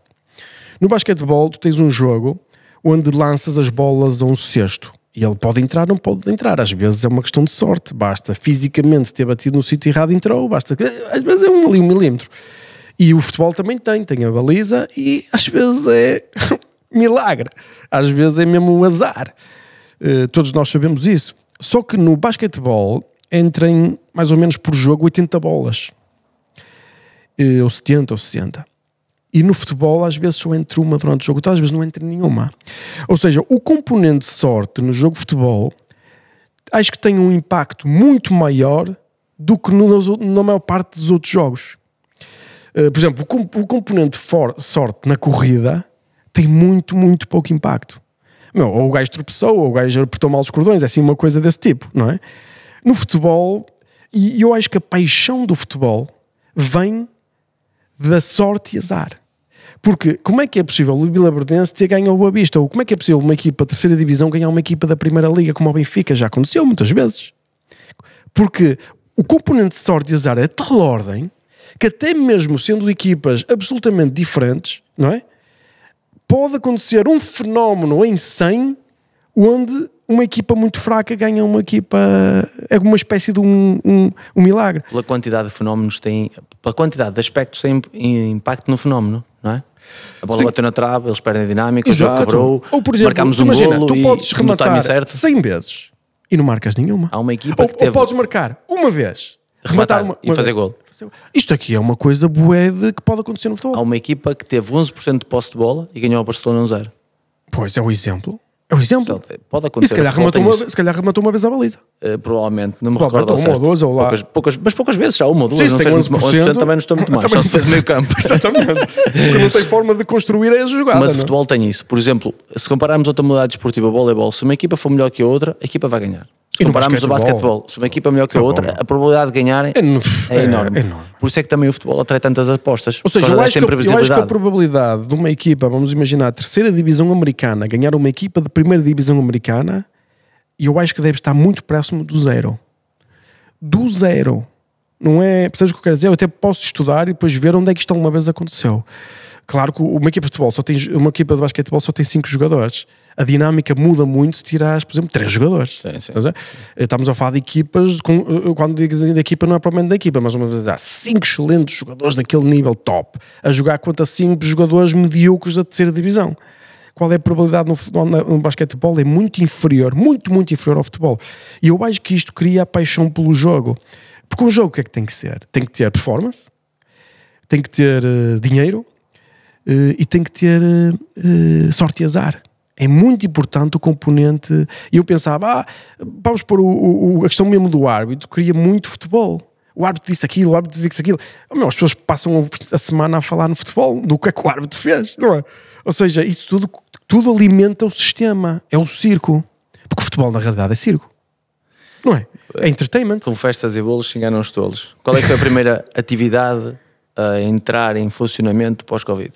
No basquetebol, tu tens um jogo onde lanças as bolas a um cesto. E ele pode entrar, ou não pode entrar. Às vezes é uma questão de sorte. Basta fisicamente ter batido no sítio errado, e entrou. Basta. Às vezes é um milímetro. E o futebol também tem, tem a baliza e às vezes é milagre, às vezes é mesmo um azar. Uh, todos nós sabemos isso. Só que no basquetebol entram mais ou menos por jogo 80 bolas, uh, ou 70 ou 60. E no futebol às vezes só entra uma durante o jogo, então, às vezes não entra nenhuma. Ou seja, o componente sorte no jogo de futebol acho que tem um impacto muito maior do que no, na maior parte dos outros jogos. Eh, por exemplo, o componente for, sorte na corrida tem muito, muito pouco impacto. Meu, ou o gajo tropeçou, ou o gajo apertou mal os cordões, é assim uma coisa desse tipo, não é? No futebol, e eu acho que a paixão do futebol vem da sorte e azar. Porque como é que é possível o Bilaberdense ter ganho o Boa Ou como é que é possível uma equipa da terceira divisão ganhar uma equipa da primeira liga como o Benfica? Já aconteceu muitas vezes. Porque o componente de sorte e azar é de tal ordem que até mesmo sendo equipas absolutamente diferentes, não é? Pode acontecer um fenómeno em 100 onde uma equipa muito fraca ganha uma equipa. É uma espécie de um, um, um milagre. Pela quantidade de fenómenos, tem. Pela quantidade de aspectos, tem impacto no fenómeno, não é? A bola bateu na trave, eles perdem a dinâmica, o jogo quebrou, Ou, por exemplo, marcámos um imagina, golo tu podes e, rematar certo. 100 vezes e não marcas nenhuma. Há uma equipa ou, que teve... ou podes marcar uma vez rematar, uma, e fazer gol. Isto aqui é uma coisa boa de, que pode acontecer no futebol. Há uma equipa que teve 11% de posse de bola e ganhou ao Barcelona 1-0. Pois, é um exemplo. É um exemplo. Eh, pode acontecer. E se calhar, rematou uma, se calhar rematou uma vez a baliza. Uh, provavelmente, não me Pô, recordo. Uma ou duas ou lá. Poucas, poucas, mas poucas vezes, já uma ou duas. Sim, não fez 11%, 11% também não estou muito mal. Só se for de meio campo. Exatamente. Porque não tem forma de construir a jogadas. Mas é? o futebol tem isso. Por exemplo, se compararmos outra modalidade desportiva, voleibol, se uma equipa for melhor que a outra, a equipa vai ganhar. E compararmos o basquetebol, se uma equipa é melhor que a tá outra, a probabilidade de ganharem é, é, enorme. é, é enorme. Por isso é que também o futebol atrai tantas apostas. Ou seja, eu acho, que, eu acho que a probabilidade de uma equipa, vamos imaginar, a terceira divisão americana, ganhar uma equipa de primeira divisão americana, eu acho que deve estar muito próximo do zero. Do zero. Não é. Percebes o que eu quero dizer? Eu até posso estudar e depois ver onde é que isto alguma vez aconteceu. Claro que uma equipa de futebol só tem uma equipa de basquetebol só tem cinco jogadores a dinâmica muda muito se tirares, por exemplo, três jogadores. Sim, sim. Estamos a falar de equipas, com, eh, quando digo da equipa, não é propriamente da equipa, mas uma vez há cinco excelentes jogadores daquele nível top a jogar contra cinco jogadores medíocres da terceira divisão. Qual é a probabilidade no, no, no basquetebol? É muito inferior, muito, muito inferior ao futebol. E eu acho que isto cria a paixão pelo jogo. Porque um jogo o que é que tem que ser? Tem que ter performance, tem que ter uh, dinheiro uh, e tem que ter uh, sorte e azar é muito importante o componente. Eu pensava, ah, vamos pôr o, o, a questão mesmo do árbitro, queria muito futebol. O árbitro disse aquilo, o árbitro disse aquilo. Oh, meu, as pessoas passam a semana a falar no futebol, do que é que o árbitro fez, não é? Ou seja, isso tudo, tudo alimenta o sistema, é o circo. Porque o futebol, na realidade, é circo. Não é? É entertainment. Com festas e bolos se enganam os tolos. Qual é que foi a primeira atividade a entrar em funcionamento pós-Covid?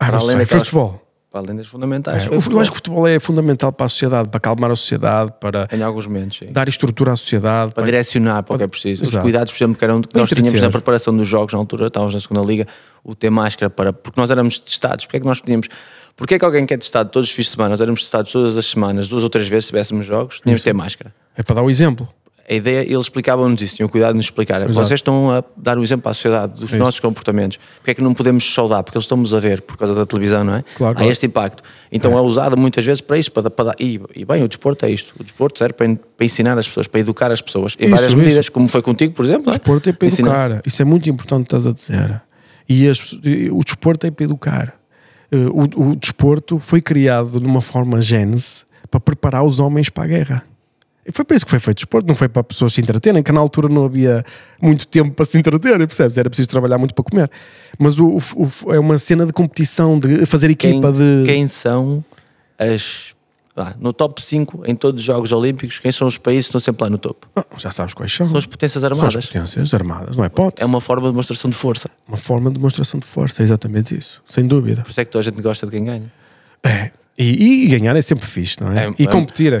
Ah, não sei, daquelas... futebol para além das fundamentais. É, eu acho que o futebol é fundamental para a sociedade, para calmar a sociedade, para em alguns momentos, sim. dar estrutura à sociedade, para, para... direcionar para o que é preciso. Exato. Os cuidados, por exemplo, que, eram, que nós tínhamos na preparação dos jogos na altura, estávamos na segunda liga, o ter máscara para porque nós éramos testados, porque é que nós podíamos porque é que alguém que é testado todos os fins de semana, nós éramos testados todas as semanas, duas ou três vezes, se tivéssemos jogos, tínhamos Isso. de ter máscara. É para dar o um exemplo a ideia, eles explicavam-nos isso, tinham cuidado de nos explicar. Exato. Vocês estão a dar o um exemplo à sociedade dos é isso. nossos comportamentos. Porque é que não podemos saudar? Porque eles estão-nos a ver por causa da televisão, não é? Claro, Há claro. este impacto. Então é. é. usado muitas vezes para isso, para, para e, e, bem, o desporto é isto. O desporto serve para, para ensinar as pessoas, para educar as pessoas. Em isso, várias medidas, como foi contigo, por exemplo. O é? desporto é para ensinar. educar. Isso é muito importante, estás a dizer. E as, o desporto é para educar. Eh, o, o desporto foi criado numa forma gênese para preparar os homens para a guerra. Foi para isso que foi feito o desporto, não foi para pessoas se entreterem, que na altura não havia muito tempo para se entreterem, percebes? Era preciso trabalhar muito para comer. Mas o, o, é uma cena de competição, de fazer equipa, quem, de... Quem são as... no top 5 em todos os Jogos Olímpicos, quem são os países que estão sempre lá no topo? Ah, já sabes quais são. São as potências armadas. São as potências armadas, não é pote. É uma forma de demonstração de força. Uma forma de demonstração de força, é exatamente isso, sem dúvida. Por isso é que toda a gente gosta de quem ganha. É, e, e, ganhar é sempre fixe, não é? é e é. competir é,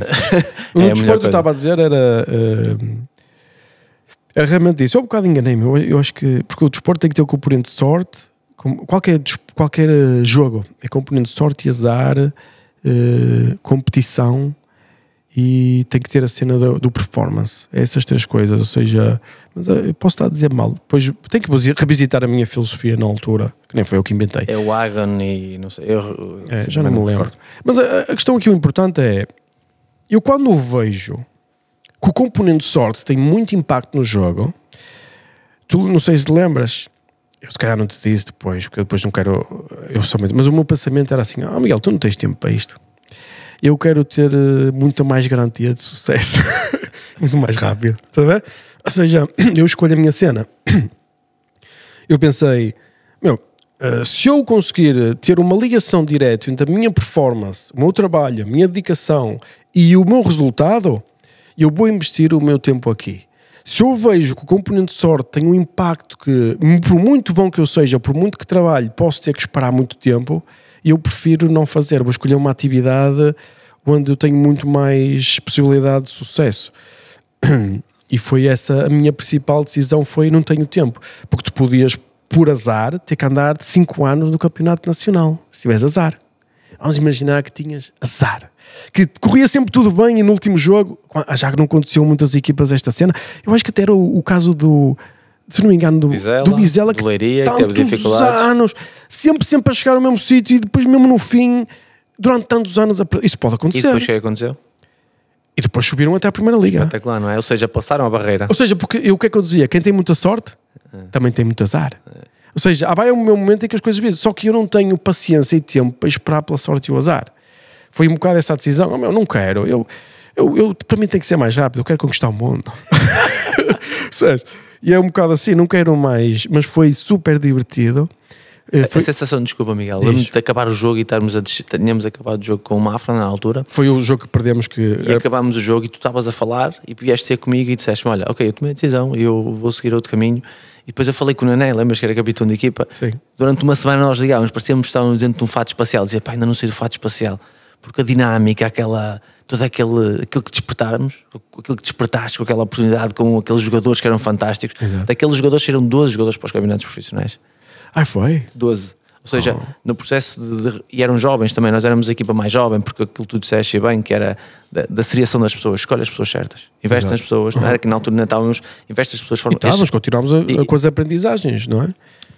é Um desporto que eu estava a dizer era. Uh, é realmente isso. Eu um bocado enganei-me. Eu, eu, acho que. Porque o desporto tem que ter o componente de sorte. Como, qualquer, qualquer eh, jogo é componente de sorte e azar, uh, competição e tem que ter a cena do, do performance. É essas três coisas, ou seja, mas eh, eu posso estar a dizer mal. Depois tenho que revisitar a minha filosofia na altura, que nem foi eu que inventei. É o Agon e não sei, eu, é, já não me lembro. Mas a, eh, a, questão aqui o importante é, eu quando vejo que o componente sorte tem muito impacto no jogo, tu não sei se te lembras, eu se calhar não te disse depois, porque depois não quero, eu somente, mas o meu pensamento era assim, ah oh, Miguel, tu não tens tempo para isto. Eu quero ter eh, muita mais garantia de sucesso, muito mais rápido, está bem? Ou seja, eu escolho a minha cena. Eu pensei, meu, eh, se eu conseguir eh, ter uma ligação direta entre a minha performance, o meu trabalho, a minha dedicação e o meu resultado, eu vou investir o meu tempo aqui. Se eu vejo que o componente de sorte tem um impacto que, por muito bom que eu seja, por muito que trabalhe, posso ter que esperar muito tempo, eu prefiro não fazer, vou escolher uma atividade onde eu tenho muito mais possibilidade de sucesso. E foi essa a minha principal decisão, foi não tenho tempo, porque tu podias por azar ter que andar 5 anos no campeonato nacional, se tivesse azar. Vamos imaginar que tinhas azar. Que corria sempre tudo bem e no último jogo, já que não aconteceu muitas equipas esta cena, eu acho que até era o, o caso do se não me engano, do Bizela, do Bizela que Leiria, tantos anos, sempre, sempre a chegar ao mesmo sítio e depois mesmo no fim, durante tantos anos, isso pode acontecer. E depois o é que aconteceu? E depois subiram até a primeira liga. Espetacular, não é? Ou seja, passaram a barreira. Ou seja, porque eu, o que é que eu dizia? Quem tem muita sorte, é. também tem muito azar. É. Ou seja, há é o meu momento em que as coisas vêm. Só que eu não tenho paciência e tempo para esperar pela sorte e o azar. Foi um bocado essa decisão. Oh, meu, não quero. Eu, eu, eu, para mim tem que ser mais rápido. Eu quero conquistar o mundo. Ou seja, e é um bocado assim, não quero mais, mas foi super divertido. Eh, a, foi... a sensação, desculpa, Miguel, de acabar o jogo e estarmos a tínhamos acabado o jogo com o Mafra na altura. Foi o jogo que perdemos que. E acabámos o jogo e tu estavas a falar e vieste ter comigo e disseste-me: Olha, ok, eu tomei a decisão, eu vou seguir outro caminho. E depois eu falei com o Nané, lembras que era capitão da equipa? Sim. Durante uma semana nós ligávamos, parecíamos que estávamos dentro de um fato espacial, dizia, pá, ainda não sei do fato espacial, porque a dinâmica, aquela todo aquele aquilo que despertarmos, aquilo que despertaste com aquela oportunidade, com aqueles jogadores que eram fantásticos. Exato. Daqueles jogadores saíram 12 jogadores para os campeonatos profissionais. Ah, foi? 12. Ou seja, oh. no processo de, de, E eram jovens também, nós éramos a equipa mais jovem, porque aquilo que tu disseste bem, que era da, da seriação das pessoas, escolhe as pessoas certas, investe Exato. nas pessoas, uhum. não era uhum. que na altura não estávamos, investe as pessoas foram. estávamos, continuámos a, com as aprendizagens, não é?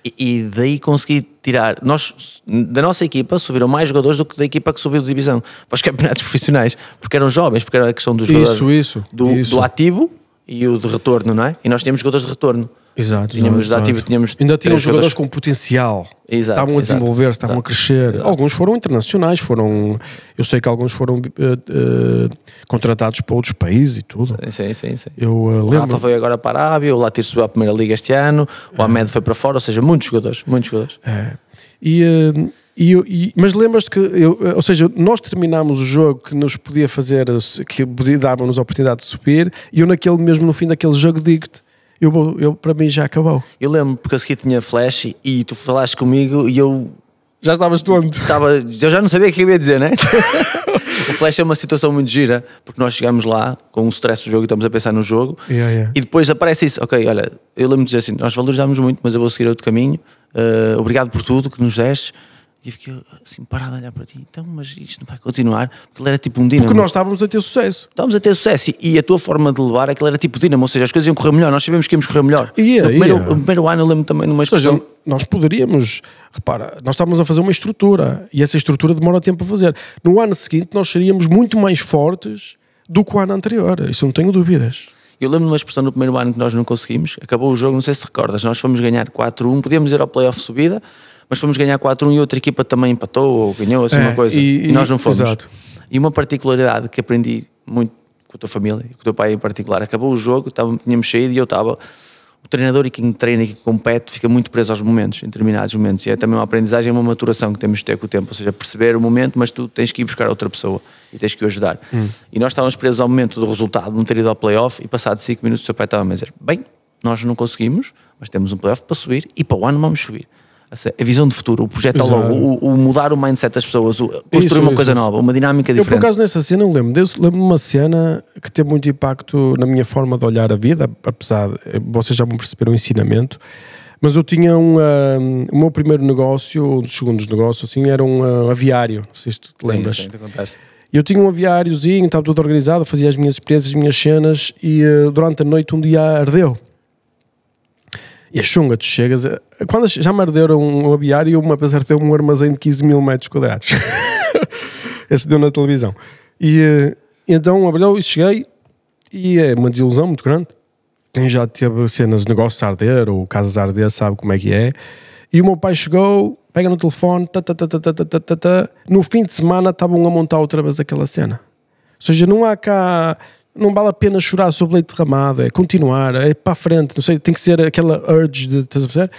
E, daí consegui tirar. Nós, da nossa equipa, subiram mais jogadores do que da equipa que subiu de divisão para os campeonatos profissionais, porque eram jovens, porque era a questão dos jogadores. Isso, isso, do, isso. do ativo e o de retorno, não é? E nós tínhamos jogadores de retorno. Exato. Tínhamos do exato. Ativo, tínhamos Ainda tínhamos jogadores, jogadores com potencial estavam a desenvolver, estavam a crescer. Exato. Alguns foram internacionais, foram. Eu sei que alguns foram uh, uh, contratados para outros países e tudo. Sim, sim, sim. Eu, uh, eh, lembro... O Rafa foi agora para a Arábia, o Latir subiu à Primeira Liga este ano, o é. Ahmed foi para fora, ou seja, muitos jogadores, muitos jogadores. É. E, e, e, mas lembras-te que, eu, ou seja, nós terminámos o jogo que nos podia fazer, que dava-nos a oportunidade de subir, e eu naquele mesmo, no fim daquele jogo, digo-te eu, eu para mim já acabou. Eu lembro porque eu segui tinha flash e tu falaste comigo e eu. Já estavas tonto. Estava, eu já não sabia o que ia dizer, né? o flash é uma situação muito gira, porque nós chegamos lá com o stress do jogo e estamos a pensar no jogo yeah, yeah. e depois aparece isso. Ok, olha, eu lembro de dizer assim: nós valorizamos muito, mas eu vou seguir outro caminho. Uh, obrigado por tudo que nos deste e eu fiquei assim parado a olhar para ti, então, mas isto não vai continuar? Porque ele era tipo um dínamo. Porque nós estávamos a ter sucesso. Estávamos a ter sucesso e, e a tua forma de levar aquilo é era tipo dínamo, ou seja, as coisas iam correr melhor, nós sabemos que íamos correr melhor. Yeah, no, primeiro, yeah. no primeiro ano eu lembro também numa expressão... Ou seja, nós poderíamos, repara, nós estávamos a fazer uma estrutura e essa estrutura demora tempo a fazer. No ano seguinte nós seríamos muito mais fortes do que o ano anterior, isso não tenho dúvidas. Eu lembro de uma expressão no primeiro ano que nós não conseguimos, acabou o jogo, não sei se recordas, nós fomos ganhar 4-1, podíamos ir ao playoff subida, mas fomos ganhar 4-1 e outra equipa também empatou ou ganhou, assim, é, uma coisa. E, e, nós não fomos. Exato. E uma particularidade que aprendi muito com a tua família, com o teu pai em particular, acabou o jogo, tínhamos saído e eu estava. O treinador e quem treina e quem compete fica muito preso aos momentos, em determinados momentos. E é também uma aprendizagem, uma maturação que temos de ter com o tempo, ou seja, perceber o momento, mas tu tens que ir buscar outra pessoa e tens que o ajudar. Hum. E nós estávamos presos ao momento do resultado, não ter ido ao playoff, e passado 5 minutos o seu pai estava a dizer: Bem, nós não conseguimos, mas temos um playoff para subir e para o ano vamos subir. É a visão de futuro, o projeto ao tá longo o, o, mudar o mindset das pessoas, o, construir isso, uma coisa isso. nova, uma dinâmica diferente. Eu, por acaso, nessa cena, lembro-me lembro de uma cena que teve muito impacto na minha forma de olhar a vida, apesar de eh, vocês já vão perceber o ensinamento. Mas eu tinha um. o meu primeiro negócio, ou um dos segundos negócios, assim, era um uh, aviário. Não sei se tu te lembras. Sim, sim, contaste. Eu tinha um aviáriozinho, estava tudo organizado, fazia as minhas experiências, as minhas cenas e uh, durante a noite um dia ardeu. E a chunga, tu chegas. A... Quando já me arderam um aviário e uma apesar de ter um armazém de 15 mil metros quadrados. Esse deu na televisão. E, eh, então abriu e cheguei e é uma desilusão muito grande. Quem já teve cenas de negócios a arder ou casas a arder sabe como é que é. E o meu pai chegou, pega no telefone, ta, tá, ta, tá, ta, tá, ta, ta, ta, ta, ta. no fim de semana estavam a montar outra vez aquela cena. Ou seja, não há cá não vale a pena chorar sobre leite derramado, é continuar, é para a frente, não sei, tem que ser aquela urge de, estás a perceber?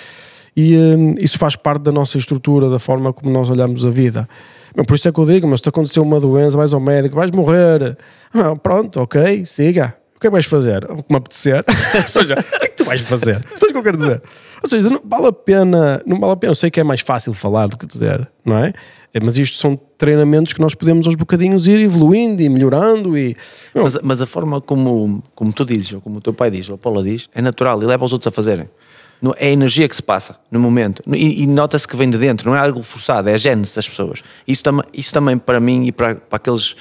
E hum, isso faz parte da nossa estrutura, da forma como nós olhamos a vida. Mas por isso é que eu digo, mas se te acontecer uma doença, vais ao médico, vais morrer. Não, ah, pronto, ok, siga. O que é que vais fazer? O que me apetecer. Ou seja, o que é que tu vais fazer? Sabes o que eu quero dizer? Ou seja, não vale a pena, não vale a pena, eu sei que é mais fácil falar do que dizer, não é? é mas isto são treinamentos que nós podemos aos bocadinhos ir evoluindo e melhorando e... Mas, mas, a forma como, como tu dizes, ou como o teu pai diz, ou a Paula diz, é natural e leva os outros a fazerem. É a energia que se passa no momento e, e nota-se que vem de dentro, não é algo forçado, é a gênese das pessoas. Isso, tam, isso também para mim e para, para aqueles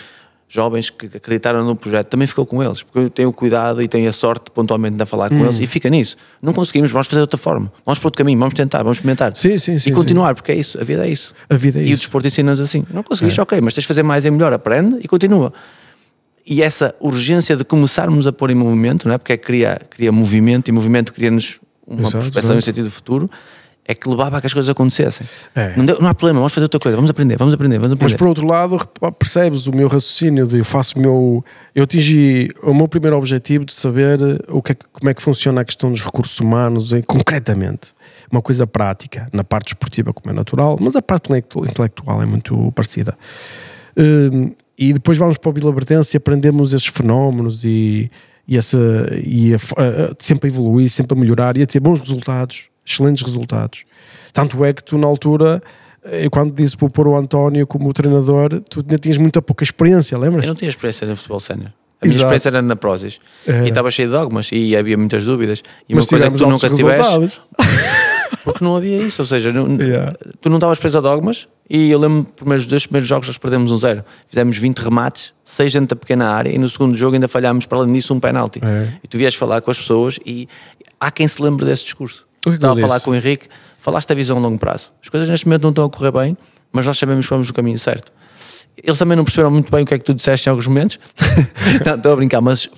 jovens que acreditaram no projeto, também ficou com eles, porque eu tenho o cuidado e tenho a sorte pontualmente de falar com hum. eles e fica nisso. Não conseguimos, vamos fazer de outra forma, vamos para outro caminho, vamos tentar, vamos experimentar. Sim, sim, sim, e continuar, sim. porque é isso, a vida é isso. A vida é e isso. o desporto ensina-nos assim. Não conseguiste, é. ok, mas tens de fazer mais e é melhor, aprende e continua. E essa urgência de começarmos a pôr em movimento, não é? porque é cria, cria movimento e movimento cria-nos uma exato, prospeção exato. no sentido futuro, é que levava a que as coisas acontecessem. É. Não, deu, não, há problema, vamos fazer outra coisa, vamos aprender, vamos aprender, vamos aprender. Mas por outro lado, percebes o meu raciocínio de eu faço o meu. Eu atingi o meu primeiro objetivo de saber eh, o que é, como é que funciona a questão dos recursos humanos em, eh, concretamente. Uma coisa prática, na parte esportiva, como é natural, mas a parte intelectual é muito parecida. Hum, e depois vamos para o Vila Bertense e aprendemos esses fenómenos e, e, essa, e a, a, sempre a evoluir, sempre a melhorar e a ter bons resultados excelentes resultados. Tanto é que tu, na altura, eu quando disse para pôr o António como treinador, tu ainda tinhas muita pouca experiência, lembras? -te? Eu não tinha experiência no futebol sénior. A minha experiência era na Prozis. É. E estava cheio de dogmas e havia muitas dúvidas. E Mas uma coisa é que tu nunca tiveste. Porque não havia isso, ou seja, não, yeah. tu não estavas preso a dogmas e eu lembro primeiros dois primeiros jogos nós perdemos um zero. Fizemos 20 remates, 6 dentro da pequena área e no segundo jogo ainda falhámos para além disso um penalti. É. E tu vieste falar com as pessoas e há quem se lembre desse discurso. É estava a falar com o Henrique, falaste da visão a longo prazo. As coisas neste momento não estão a correr bem, mas nós sabemos que vamos no caminho certo. Eles também não perceberam muito bem o que é que tu disseste em alguns momentos. não, estou a brincar, mas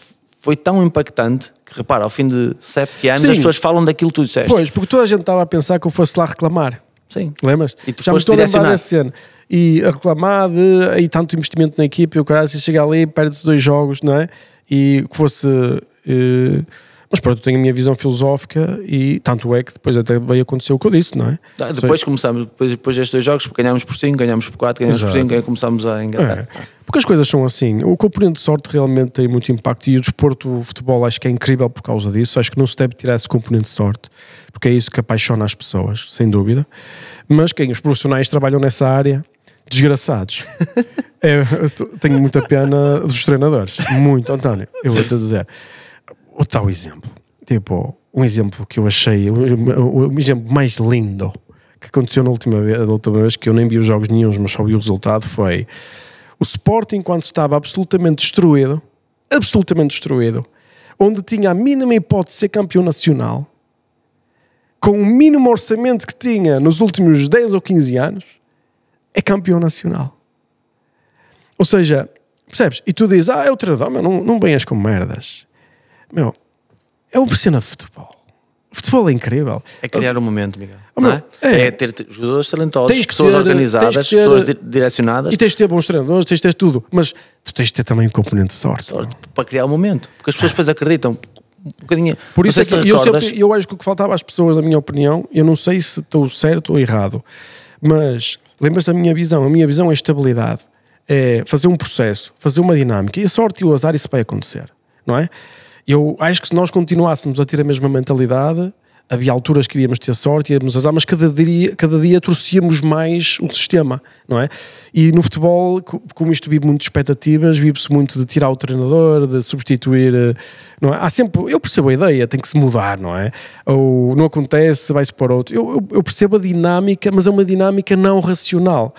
foi tão impactante que, repara, ao fim de sete anos Sim. as pessoas falam daquilo que tu disseste. Pois, porque toda a gente estava a pensar que eu fosse lá reclamar. Sim. Lembras? E tu Já foste me estou a cena. E a reclamar de e tanto investimento na equipe, e o cara se chega ali perde-se dois jogos, não é? E que fosse... Uh, mas pronto, eu tenho a minha visão filosófica e tanto é que depois até veio acontecer o que eu disse, não é? Ah, depois Sei. começámos, depois, depois destes dois jogos, porque ganhámos por 5, ganhámos por 4, ganhámos por 5, aí começámos a engatar. É. Porque as coisas são assim. O componente de sorte realmente tem muito impacto e o desporto, o futebol, acho que é incrível por causa disso. Acho que não se deve tirar esse componente de sorte, porque é isso que apaixona as pessoas, sem dúvida. Mas quem? Os profissionais trabalham nessa área desgraçados. é, tenho muita pena dos treinadores. Muito, António. Eu vou te dizer o tal exemplo. Tipo, um exemplo que eu achei, o um exemplo mais lindo que aconteceu na última vez, na última vez, que eu nem vi os jogos nenhums, mas só vi o resultado, foi o Sporting, quando estava absolutamente destruído, absolutamente destruído, onde tinha a mínima hipótese de ser campeão nacional, com o mínimo orçamento que tinha nos últimos 10 ou 15 anos, é campeão nacional. Ou seja, percebes? E tu dizes, ah, é o treinador, mas não, não venhas com merdas. Meu, é uma cena de futebol. futebol é incrível. É criar um momento, Miguel. Oh, não é? É. é? ter jogadores talentosos, tens pessoas ter, organizadas, ter, pessoas direcionadas. E tens de ter bons treinadores, tens de ter tudo. Mas tu tens de ter também um componente de sorte. sorte é? para criar o um momento. Porque as pessoas depois acreditam. Um bocadinho. Por isso é que eu, sempre, eu acho que o que faltava às pessoas, na minha opinião, eu não sei se estou certo ou errado, mas lembras da minha visão? A minha visão é estabilidade, é fazer um processo, fazer uma dinâmica e a sorte e o azar, isso vai acontecer, não é? Eu acho que se nós continuássemos a ter a mesma mentalidade, havia alturas que iríamos ter sorte, íamos azar, mas cada dia, cada dia torcíamos mais o sistema, não é? E no futebol, como isto vive muito de expectativas, vive-se muito de tirar o treinador, de substituir, eh, não é? Há sempre, eu percebo a ideia, tem que se mudar, não é? Ou não acontece, vai-se para outro. Eu, eu, eu percebo a dinâmica, mas é uma dinâmica não racional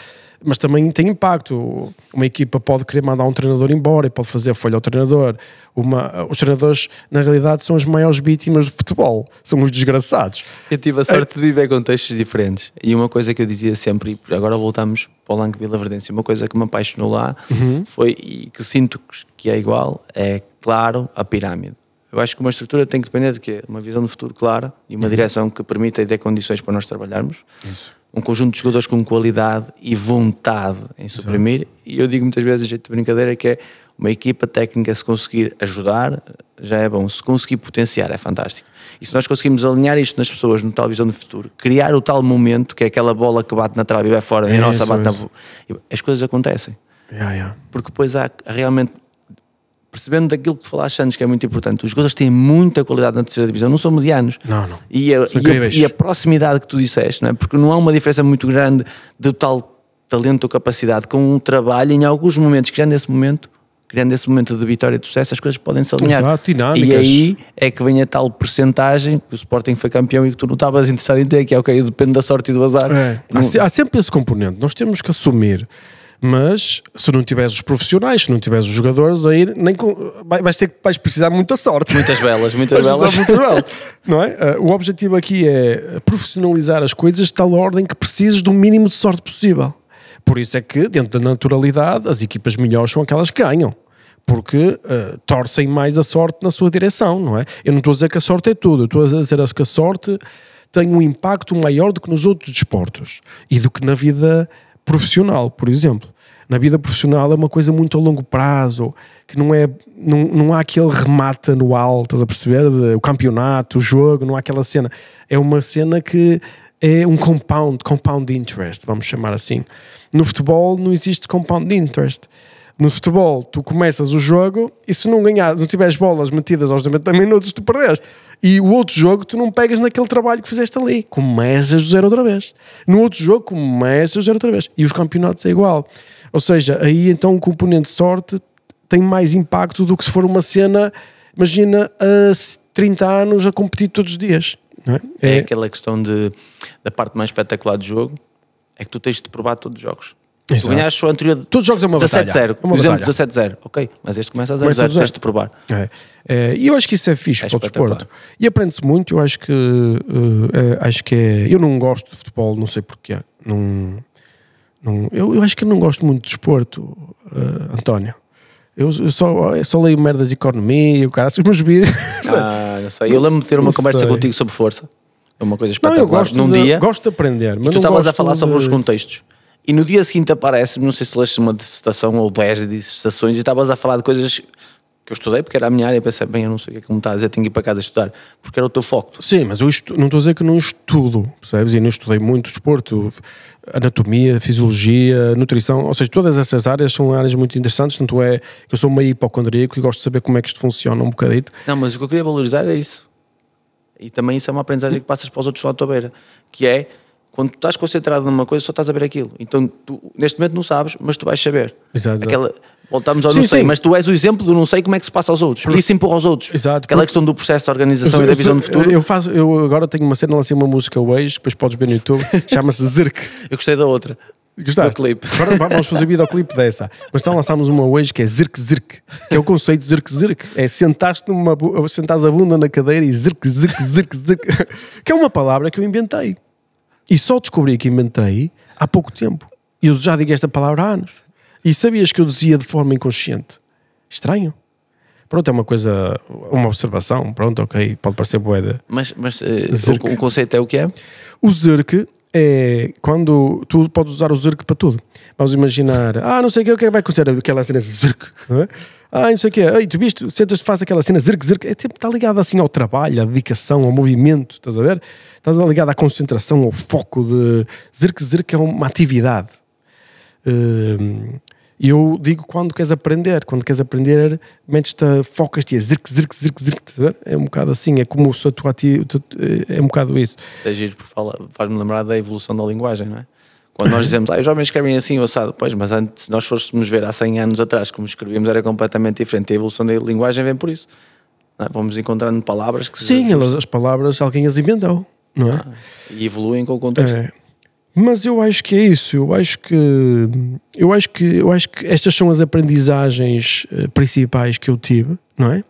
mas também tem impacto. Uma equipa pode querer mandar um treinador embora e pode fazer folha ao treinador. Uma, os treinadores, na realidade, são as maiores vítimas do futebol, são os desgraçados. Eu tive a sorte é. de viver contextos diferentes e uma coisa que eu dizia sempre, e agora voltamos para o Lanque Vila Verdense, uma coisa que me apaixonou lá uhum. foi, e que sinto que é igual, é claro a pirâmide. Eu acho que uma estrutura tem que depender de quê? Uma visão de futuro clara e uma uhum. direção que permita e dê condições para nós trabalharmos. Isso um conjunto de jogadores com qualidade e vontade em suprimir. Exato. E eu digo muitas vezes, de jeito de brincadeira, que é uma equipa técnica, se conseguir ajudar, já é bom. Se conseguir potenciar, é fantástico. E se nós conseguimos alinhar isto nas pessoas, no tal visão do futuro, criar o tal momento que é aquela bola que bate na trave e vai fora, é, e a nossa bate na. As coisas acontecem. Yeah, yeah. Porque depois há realmente percebendo daquilo que tu falaste antes, que é muito importante, os jogadores têm muita qualidade na terceira divisão, não são medianos. Não, não. E a, e a, e a proximidade que tu disseste, não é? porque não há uma diferença muito grande de tal talento ou capacidade com um trabalho, em alguns momentos, criando esse momento, criando esse momento de vitória e de sucesso, as coisas podem se alinhar. Exato, dinâmicas. E aí é que vem a tal percentagem que o Sporting foi campeão e que tu não estavas interessado em ter, que é ok, depende da sorte e do azar. É. Há, há sempre esse componente. Nós temos que assumir mas se não tiveres os profissionais, se não tiveres os jogadores, aí nem com, vais, ter, vais precisar muita sorte. Muitas belas, muitas belas. Muitas belas não é? Eh, o objetivo aqui é profissionalizar as coisas de tal ordem que precises do mínimo de sorte possível. Por isso é que, dentro da naturalidade, as equipas melhores são aquelas que ganham porque uh, torcem mais a sorte na sua direção, não é? Eu não estou a dizer que a sorte é tudo, eu estou a dizer que a sorte tem um impacto maior do que nos outros desportos e do que na vida profissional, por exemplo. Na vida profissional é uma coisa muito a longo prazo, que não é não, não há aquele remate anual, estás a perceber? De, o campeonato, o jogo, não há aquela cena. É uma cena que é um compound, compound interest, vamos chamar assim. No futebol não existe compound interest. No futebol, tu começas o jogo e se não ganhar, não tiveres bolas metidas aos 90 minutos, tu perdeste. E o outro jogo, tu não pegas naquele trabalho que fizeste ali. Começas do zero outra vez. No outro jogo, começas do zero outra vez. E os campeonatos é igual. Ou seja, aí então o componente sorte tem mais impacto do que se for uma cena, imagina, a 30 anos a competir todos os dias. É? É... é? aquela questão de, da parte mais espetacular do jogo, é que tu tens de provar todos os jogos. Exato. Tu ganhaste o anterior Todos os jogos é uma 17-0. É Por exemplo, 17-0. Ok, mas este começa a 0-0, tens de provar. É. É, e eu acho que isso é fixe é para o desporto. E aprende-se muito, eu acho que uh, é, acho que é. Eu não gosto de futebol, não sei porquê. Não, não, eu, eu acho que não gosto muito de desporto, uh, António. Eu, só, eu só leio merdas de economia, o cara, os meus vídeos. Ah, não sei. Eu lembro-me de ter uma conversa sei. contigo sobre força. É Uma coisa espetacular. Não, eu gosto Num de, dia, gosto de aprender. Mas tu estavas a falar de... sobre os contextos. E no dia seguinte aparece-me, não sei se leste uma dissertação ou 10 dissertações, e estavas a falar de coisas que eu estudei, porque era a minha área, e pensei, bem, eu não sei o que é que me está a dizer, tenho que ir para casa estudar, porque era o teu foco. Sim, mas eu estu... não estou a dizer que não estudo, percebes? E não estudei muito desporto, anatomia, fisiologia, nutrição, ou seja, todas essas áreas são áreas muito interessantes, tanto é que eu sou meio hipocondríaco e gosto de saber como é que isto funciona um bocadito. Não, mas o que eu queria valorizar é isso. E também isso é uma aprendizagem que passas para os outros lá à tua beira, que é quando tu estás concentrado numa coisa, só estás a ver aquilo. Então, tu, neste momento não sabes, mas tu vais saber. Exato. Aquela, voltamos ao sim, não sei, sim. mas tu és o exemplo do não sei como é que se passa aos outros. Por... Isso empurra aos outros. Exato. Aquela questão do processo de organização eu, e da visão eu, do futuro. Eu, faço, eu agora tenho uma cena, lancei uma música hoje, depois podes ver no YouTube, chama-se Zerk. eu gostei da outra. Gostaste? Do clipe. Agora vamos fazer videoclipe dessa. Mas então lançámos uma hoje que é Zerk Zerk, que é o conceito de Zerk Zerk. É sentaste numa sentares a bunda na cadeira e Zerk Zerk Zerk Zerk. que é uma palavra que eu inventei. E só descobri que inventei há pouco tempo. Eu já digo esta palavra há anos. E sabias que eu dizia de forma inconsciente? Estranho. Pronto, é uma coisa, uma observação, pronto, ok, pode parecer boeda. Mas, mas uh, o, o, conceito é o que é? O zerk é quando tu podes usar o zerk para tudo. Vamos imaginar, ah, não sei o que, é que vai acontecer, aquela cena é zerk, não é? Ah, não sei o quê. Ei, tu viste, sentas-te, faz aquela cena, zerk, zerk. É sempre, está ligado assim ao trabalho, à dedicação, ao movimento, estás a ver? Estás ligado à concentração, ao foco de... Zerk, zerk é uma atividade. E hum, eu digo quando queres aprender. Quando queres aprender, metes-te, focas-te, é zirc, zirc, zirc, zirc. É um bocado assim, é como se a tua ati... Eh, é um bocado isso. É giro, por falar, faz-me lembrar da evolução da linguagem, não é? Quando nós dizemos, ah, os homens escrevem assim, assado, pois, mas antes, se nós fôssemos ver há 100 anos atrás como escrevíamos, era completamente diferente. A evolução da linguagem vem por isso. É? Vamos encontrando palavras que... Sim, elas, as palavras alguém as inventou, não é? Ah, e evoluem com o contexto. É. Mas eu acho que é isso, eu acho que, eu acho que, eu acho que estas são as aprendizagens eh, principais que eu tive, não é?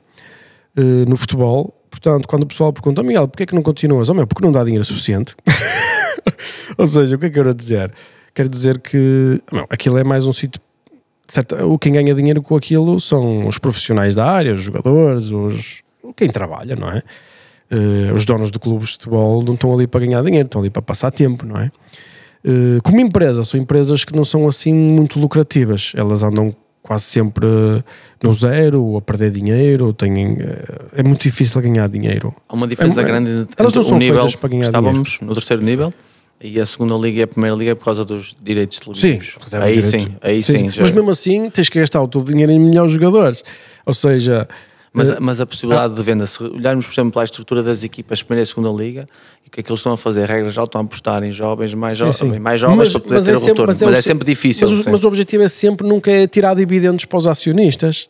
Eh, no futebol, portanto, quando o pessoal pergunta, oh, Miguel, porquê é que não continuas? Oh, meu, porque não dá dinheiro suficiente. Ou seja, o que é que quero dizer? Quero dizer que não, aquilo é mais um sítio. Certo, quem ganha dinheiro com aquilo são os profissionais da área, os jogadores, os, quem trabalha, não é? Uh, os donos de clubes de futebol não estão ali para ganhar dinheiro, estão ali para passar tempo, não é? Uh, como empresa, são empresas que não são assim muito lucrativas, elas andam quase sempre no zero, a perder dinheiro, têm, eh, é muito difícil ganhar dinheiro. Há uma diferença é, grande entre elas não são nível para ganhar estávamos dinheiro. no terceiro nível e a segunda liga e é a primeira liga é por causa dos direitos televisivos. Sim, aí sim, aí sim. sim, Mas é. mesmo assim tens que gastar o teu dinheiro em melhores jogadores. Ou seja... Mas, é... mas a possibilidade ah. de venda, se olharmos, por exemplo, para a estrutura das equipas primeira e segunda liga, o que é que eles estão a fazer? Regras já estão a apostar em jovens, mais, sim, jovens, mais jovens mas, para poder mas ter é o sempre, retorno. Mas, é mas é, sempre, sempre difícil. Mas, mas o objetivo é sempre nunca é tirar dividendos para os acionistas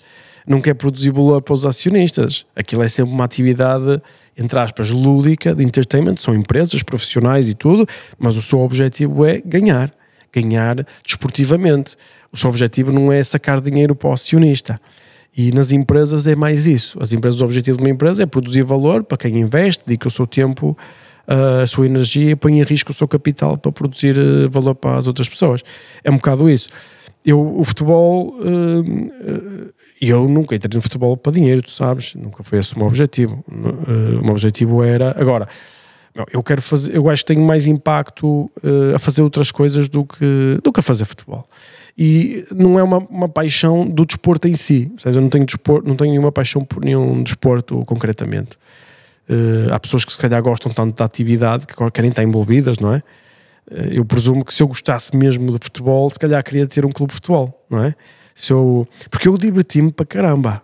não quer produzir valor para os acionistas. Aquilo é sempre uma atividade, entre aspas, lúdica de entertainment, são empresas profissionais e tudo, mas o seu objetivo é ganhar. Ganhar desportivamente. O seu objetivo não é sacar dinheiro para o acionista. E nas empresas é mais isso. As empresas, o objetivo de uma empresa é produzir valor para quem investe, dedica o seu tempo ah, a sua energia põe em risco o seu capital para produzir ah, valor para as outras pessoas. É um bocado isso eu, o futebol, eh, eh, eu nunca entrei no futebol para dinheiro, tu sabes, nunca foi esse o meu objetivo. Eh, o meu objetivo era. Agora, eu quero fazer, eu acho que tenho mais impacto a fazer outras coisas do que, do que a fazer futebol. E não é uma, uma paixão do desporto em si, ou seja, eu não tenho, desporto, não tenho nenhuma paixão por nenhum desporto concretamente. há pessoas que se calhar gostam tanto da atividade que querem estar envolvidas, não é? Eh, eu presumo que se eu gostasse mesmo de futebol, se calhar queria ter um clube de futebol, não é? Se eu, porque eu diverti-me para caramba.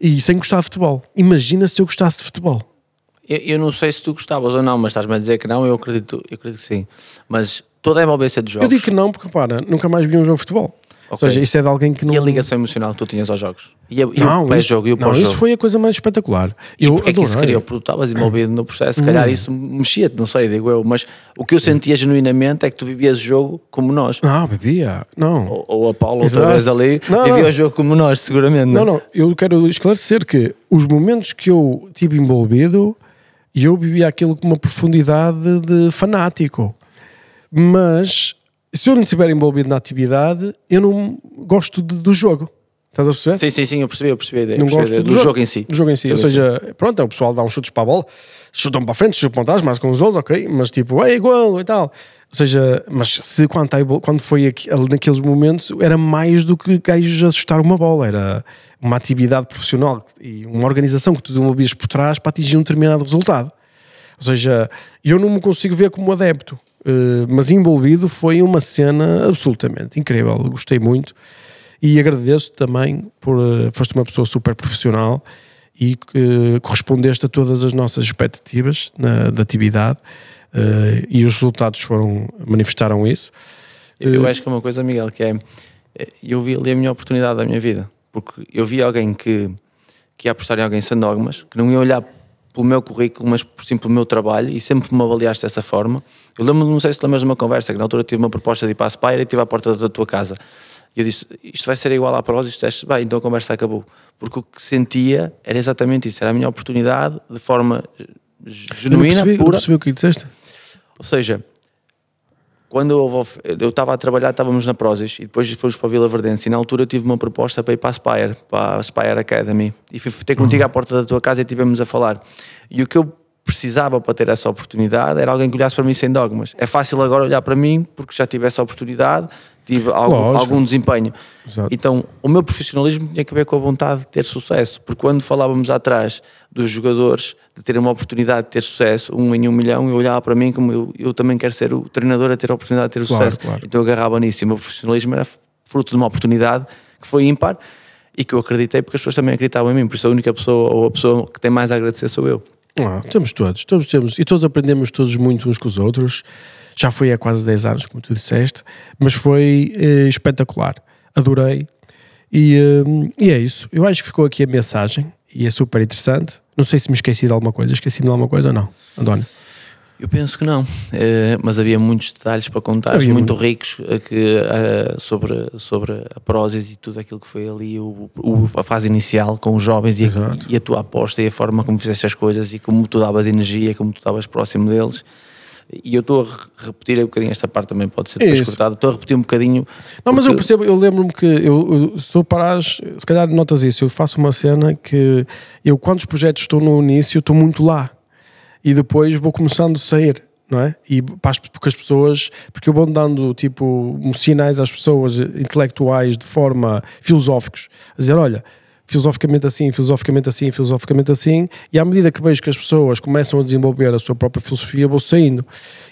E sem gostar de futebol. Imagina se eu gostasse de futebol. Eu, eu não sei se tu gostavas ou não, mas estás-me a dizer que não, eu acredito, eu acredito que sim. Mas toda a envolvência dos jogos. Eu digo que não, porque para, nunca mais vi um jogo de futebol. Okay. Ou seja, isso é de alguém que não. E a ligação emocional que tu tinhas aos jogos? E, a, e não, o jogo e o pós-jogo? Isso foi a coisa mais espetacular. E eu porque é que isso criou? Porque tu estavas envolvido no processo, se hum. calhar isso mexia-te, não sei, digo eu, mas o que eu sentia genuinamente é que tu vivias o jogo como nós. Não, bebia, não. Ou, ou a Paula outra vez ali, vivia o jogo como nós, seguramente. Não? não, é? não, eu quero esclarecer que os momentos que eu tive envolvido, eu vivia aquilo com uma profundidade de fanático. Mas se eu não estiver envolvido na atividade, eu não gosto de, do jogo. Estás a perceber? Sim, sim, sim, eu percebi, eu percebi a ideia. Não gosto do, do jogo, jogo, em si. Do jogo em si. Ou seja, sim. pronto, é o pessoal dá uns chutes para a bola, chutam para a frente, chutam para trás, mais com os outros, ok, mas tipo, é igual e tal. Ou seja, mas se quando, tá quando foi aqui, naqueles momentos era mais do que gajos assustar uma bola, era uma atividade profissional e uma organização que tu desenvolvias por trás para atingir um determinado resultado. Ou seja, eu não me consigo ver como adepto. Eh, mas envolvido foi uma cena absolutamente incrível. Gostei muito e agradeço também por eh, foste uma pessoa super profissional e que eh, correspondeste a todas as nossas expectativas na, da atividade e os resultados foram manifestaram isso. Eu acho que é uma coisa, Miguel, que é eu vi ali a minha oportunidade da minha vida, porque eu vi alguém que que ia apostar em alguém sem dogmas, que não ia olhar pelo meu currículo, mas por sim pelo meu trabalho e sempre me avaliaste dessa forma. Eu lembro, não sei se lembras de uma conversa, que na altura tive uma proposta de ir para a Spire e estive à porta da tua casa. E eu disse, isto vai ser igual à prosa, isto disseste, é, bem, então a conversa acabou. Porque o que sentia era exatamente isso, era a minha oportunidade de forma genuína, eu percebi, pura. percebi o que é disseste? Ou seja, quando eu, estava a trabalhar, estávamos na Prozis e depois fomos para a Vila Verdense. E na altura eu tive uma proposta para ir para a Spire, para a Spire Academy. E fui ter contigo uhum. à porta da tua casa e estivemos a falar. E o que eu precisava para ter essa oportunidade era alguém que olhasse para mim sem dogmas. É fácil agora olhar para mim porque já tive essa oportunidade, tive algum, algum desempenho. Exato. Então, o meu profissionalismo tinha que ver com a vontade de ter sucesso. Porque quando falávamos atrás dos jogadores de ter uma oportunidade de ter sucesso, um em um milhão, e olhava para mim como eu, eu também quero ser o treinador a ter a oportunidade de ter claro, sucesso. Claro. Então eu agarrava nisso. E o meu profissionalismo era fruto de uma oportunidade que foi ímpar e que eu acreditei porque as pessoas também acreditavam em mim. Por isso a única pessoa ou a pessoa que tem mais a agradecer sou eu. Ah, temos todos, todos temos. E todos aprendemos todos muito uns com os outros. Já foi há quase 10 anos, como tu disseste, mas foi eh, espetacular. Adorei. E, eh, e é isso. Eu acho que ficou aqui a mensagem e é super interessante não sei se me esqueci de alguma coisa. Esqueci-me de alguma coisa ou não, António? Eu penso que não, uh, mas havia muitos detalhes para contar, havia muito, muito ricos eh, que, uh, sobre, sobre a prósis e tudo aquilo que foi ali, o, o, a fase inicial com os jovens e a, e a, tua aposta e a forma como fizeste as coisas e como tu davas energia, como tu estavas próximo deles. E eu estou a repetir um bocadinho, esta parte também pode ser depois é cortada, estou a repetir um bocadinho. Não, mas eu percebo, eu lembro-me que eu, eu, se eu parares, se calhar notas isso, eu faço uma cena que eu, quando os projetos estou no início, estou muito lá e depois vou começando a sair. Não é? E porque as pessoas, porque eu vou dando tipo sinais às pessoas intelectuais de forma filosóficos, a dizer: olha, filosoficamente assim, filosoficamente assim, filosoficamente assim, e à medida que vejo que as pessoas começam a desenvolver a sua própria filosofia, vou saindo.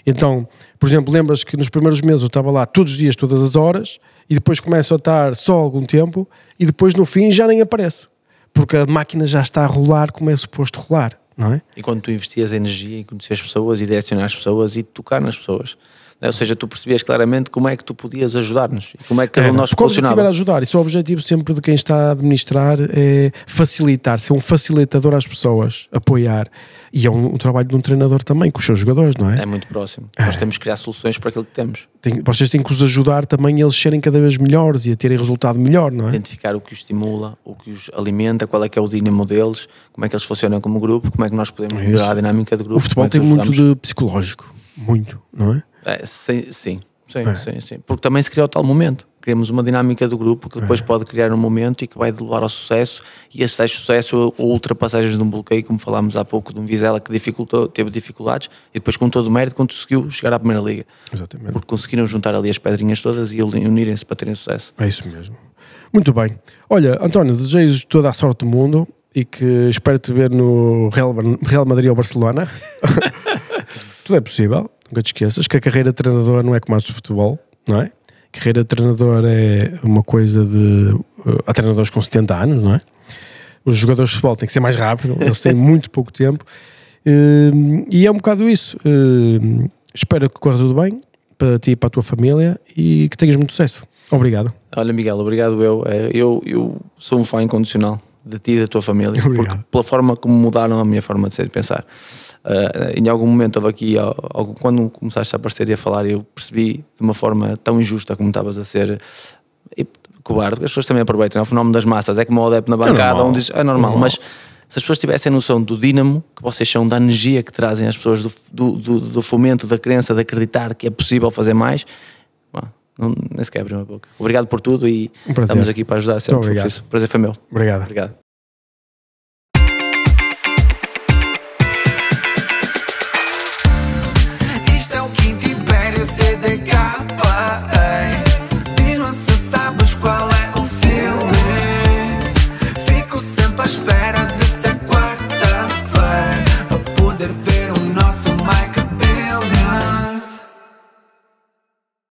Então, por exemplo, lembras que nos primeiros meses eu estava lá todos os dias, todas as horas, e depois começo a estar só algum tempo, e depois no fim já nem aparece, porque a máquina já está a rolar como é suposto rolar, não é? E quando tu investias energia em conhecer as pessoas e direcionar as pessoas e tocar nas pessoas né? Ou seja, tu percebias claramente como é que tu podias ajudar-nos e como é que cada um de nós funcionava. Como ajudar, isso é o objetivo sempre de quem está a administrar, é facilitar, ser um facilitador às pessoas, apoiar. E é um, um trabalho de um treinador também, com os seus jogadores, não é? É muito próximo. É. Nós temos que criar soluções para aquilo que temos. Tem, vocês têm que os ajudar também a eles serem cada vez melhores e a terem resultado melhor, não é? Identificar o que os estimula, o que os alimenta, qual é que é o dínamo deles, como é que eles funcionam como grupo, como é que nós podemos melhorar a dinâmica do grupo. O futebol é tem muito de psicológico, muito, não é? É, sim, sim, sim, é. sim, sim. Porque também se criou tal momento. Criamos uma dinâmica do grupo que depois é. pode criar um momento e que vai levar ao sucesso e esse sucesso ou ultrapassagens de um bloqueio, como falámos há pouco, de um Vizela que dificultou, teve dificuldades e depois com todo o mérito conseguiu chegar à Primeira Liga. Exatamente. Porque conseguiram juntar ali as pedrinhas todas e unirem-se para terem sucesso. É isso mesmo. Muito bem. Olha, António, desejo toda a sorte do mundo e que espero te ver no Real, Real Madrid ou Barcelona. Tudo é possível nunca te esqueças que a carreira de treinador não é como a de futebol, não é? A carreira de treinador é uma coisa de. Eh, há treinadores com 70 anos, não é? Os jogadores de futebol têm que ser mais rápidos, eles têm muito pouco tempo. Eh, e é um bocado isso. Eh, espero que corra tudo bem para ti e para a tua família e que tenhas muito sucesso. Obrigado. Olha, Miguel, obrigado. Eu, eu, eu sou um fã incondicional de ti e da tua família, obrigado. porque pela forma como mudaram a minha forma de ser de pensar. Uh, em algum momento houve aqui, quando começaste a aparecer e a falar, eu percebi de uma forma tão injusta como estavas a ser. E, cobarde, as pessoas também aproveitam, é o fenómeno das massas, é como o adepto na é bancada, é onde diz, é normal, normal, mas se as pessoas tivessem noção do dínamo que vocês são, da energia que trazem às pessoas, do, do, do, do fomento, da crença, de acreditar que é possível fazer mais, não, nem sequer abrir uma boca. Obrigado por tudo e um estamos aqui para ajudar sempre. Prazer foi meu. Obrigado. obrigado.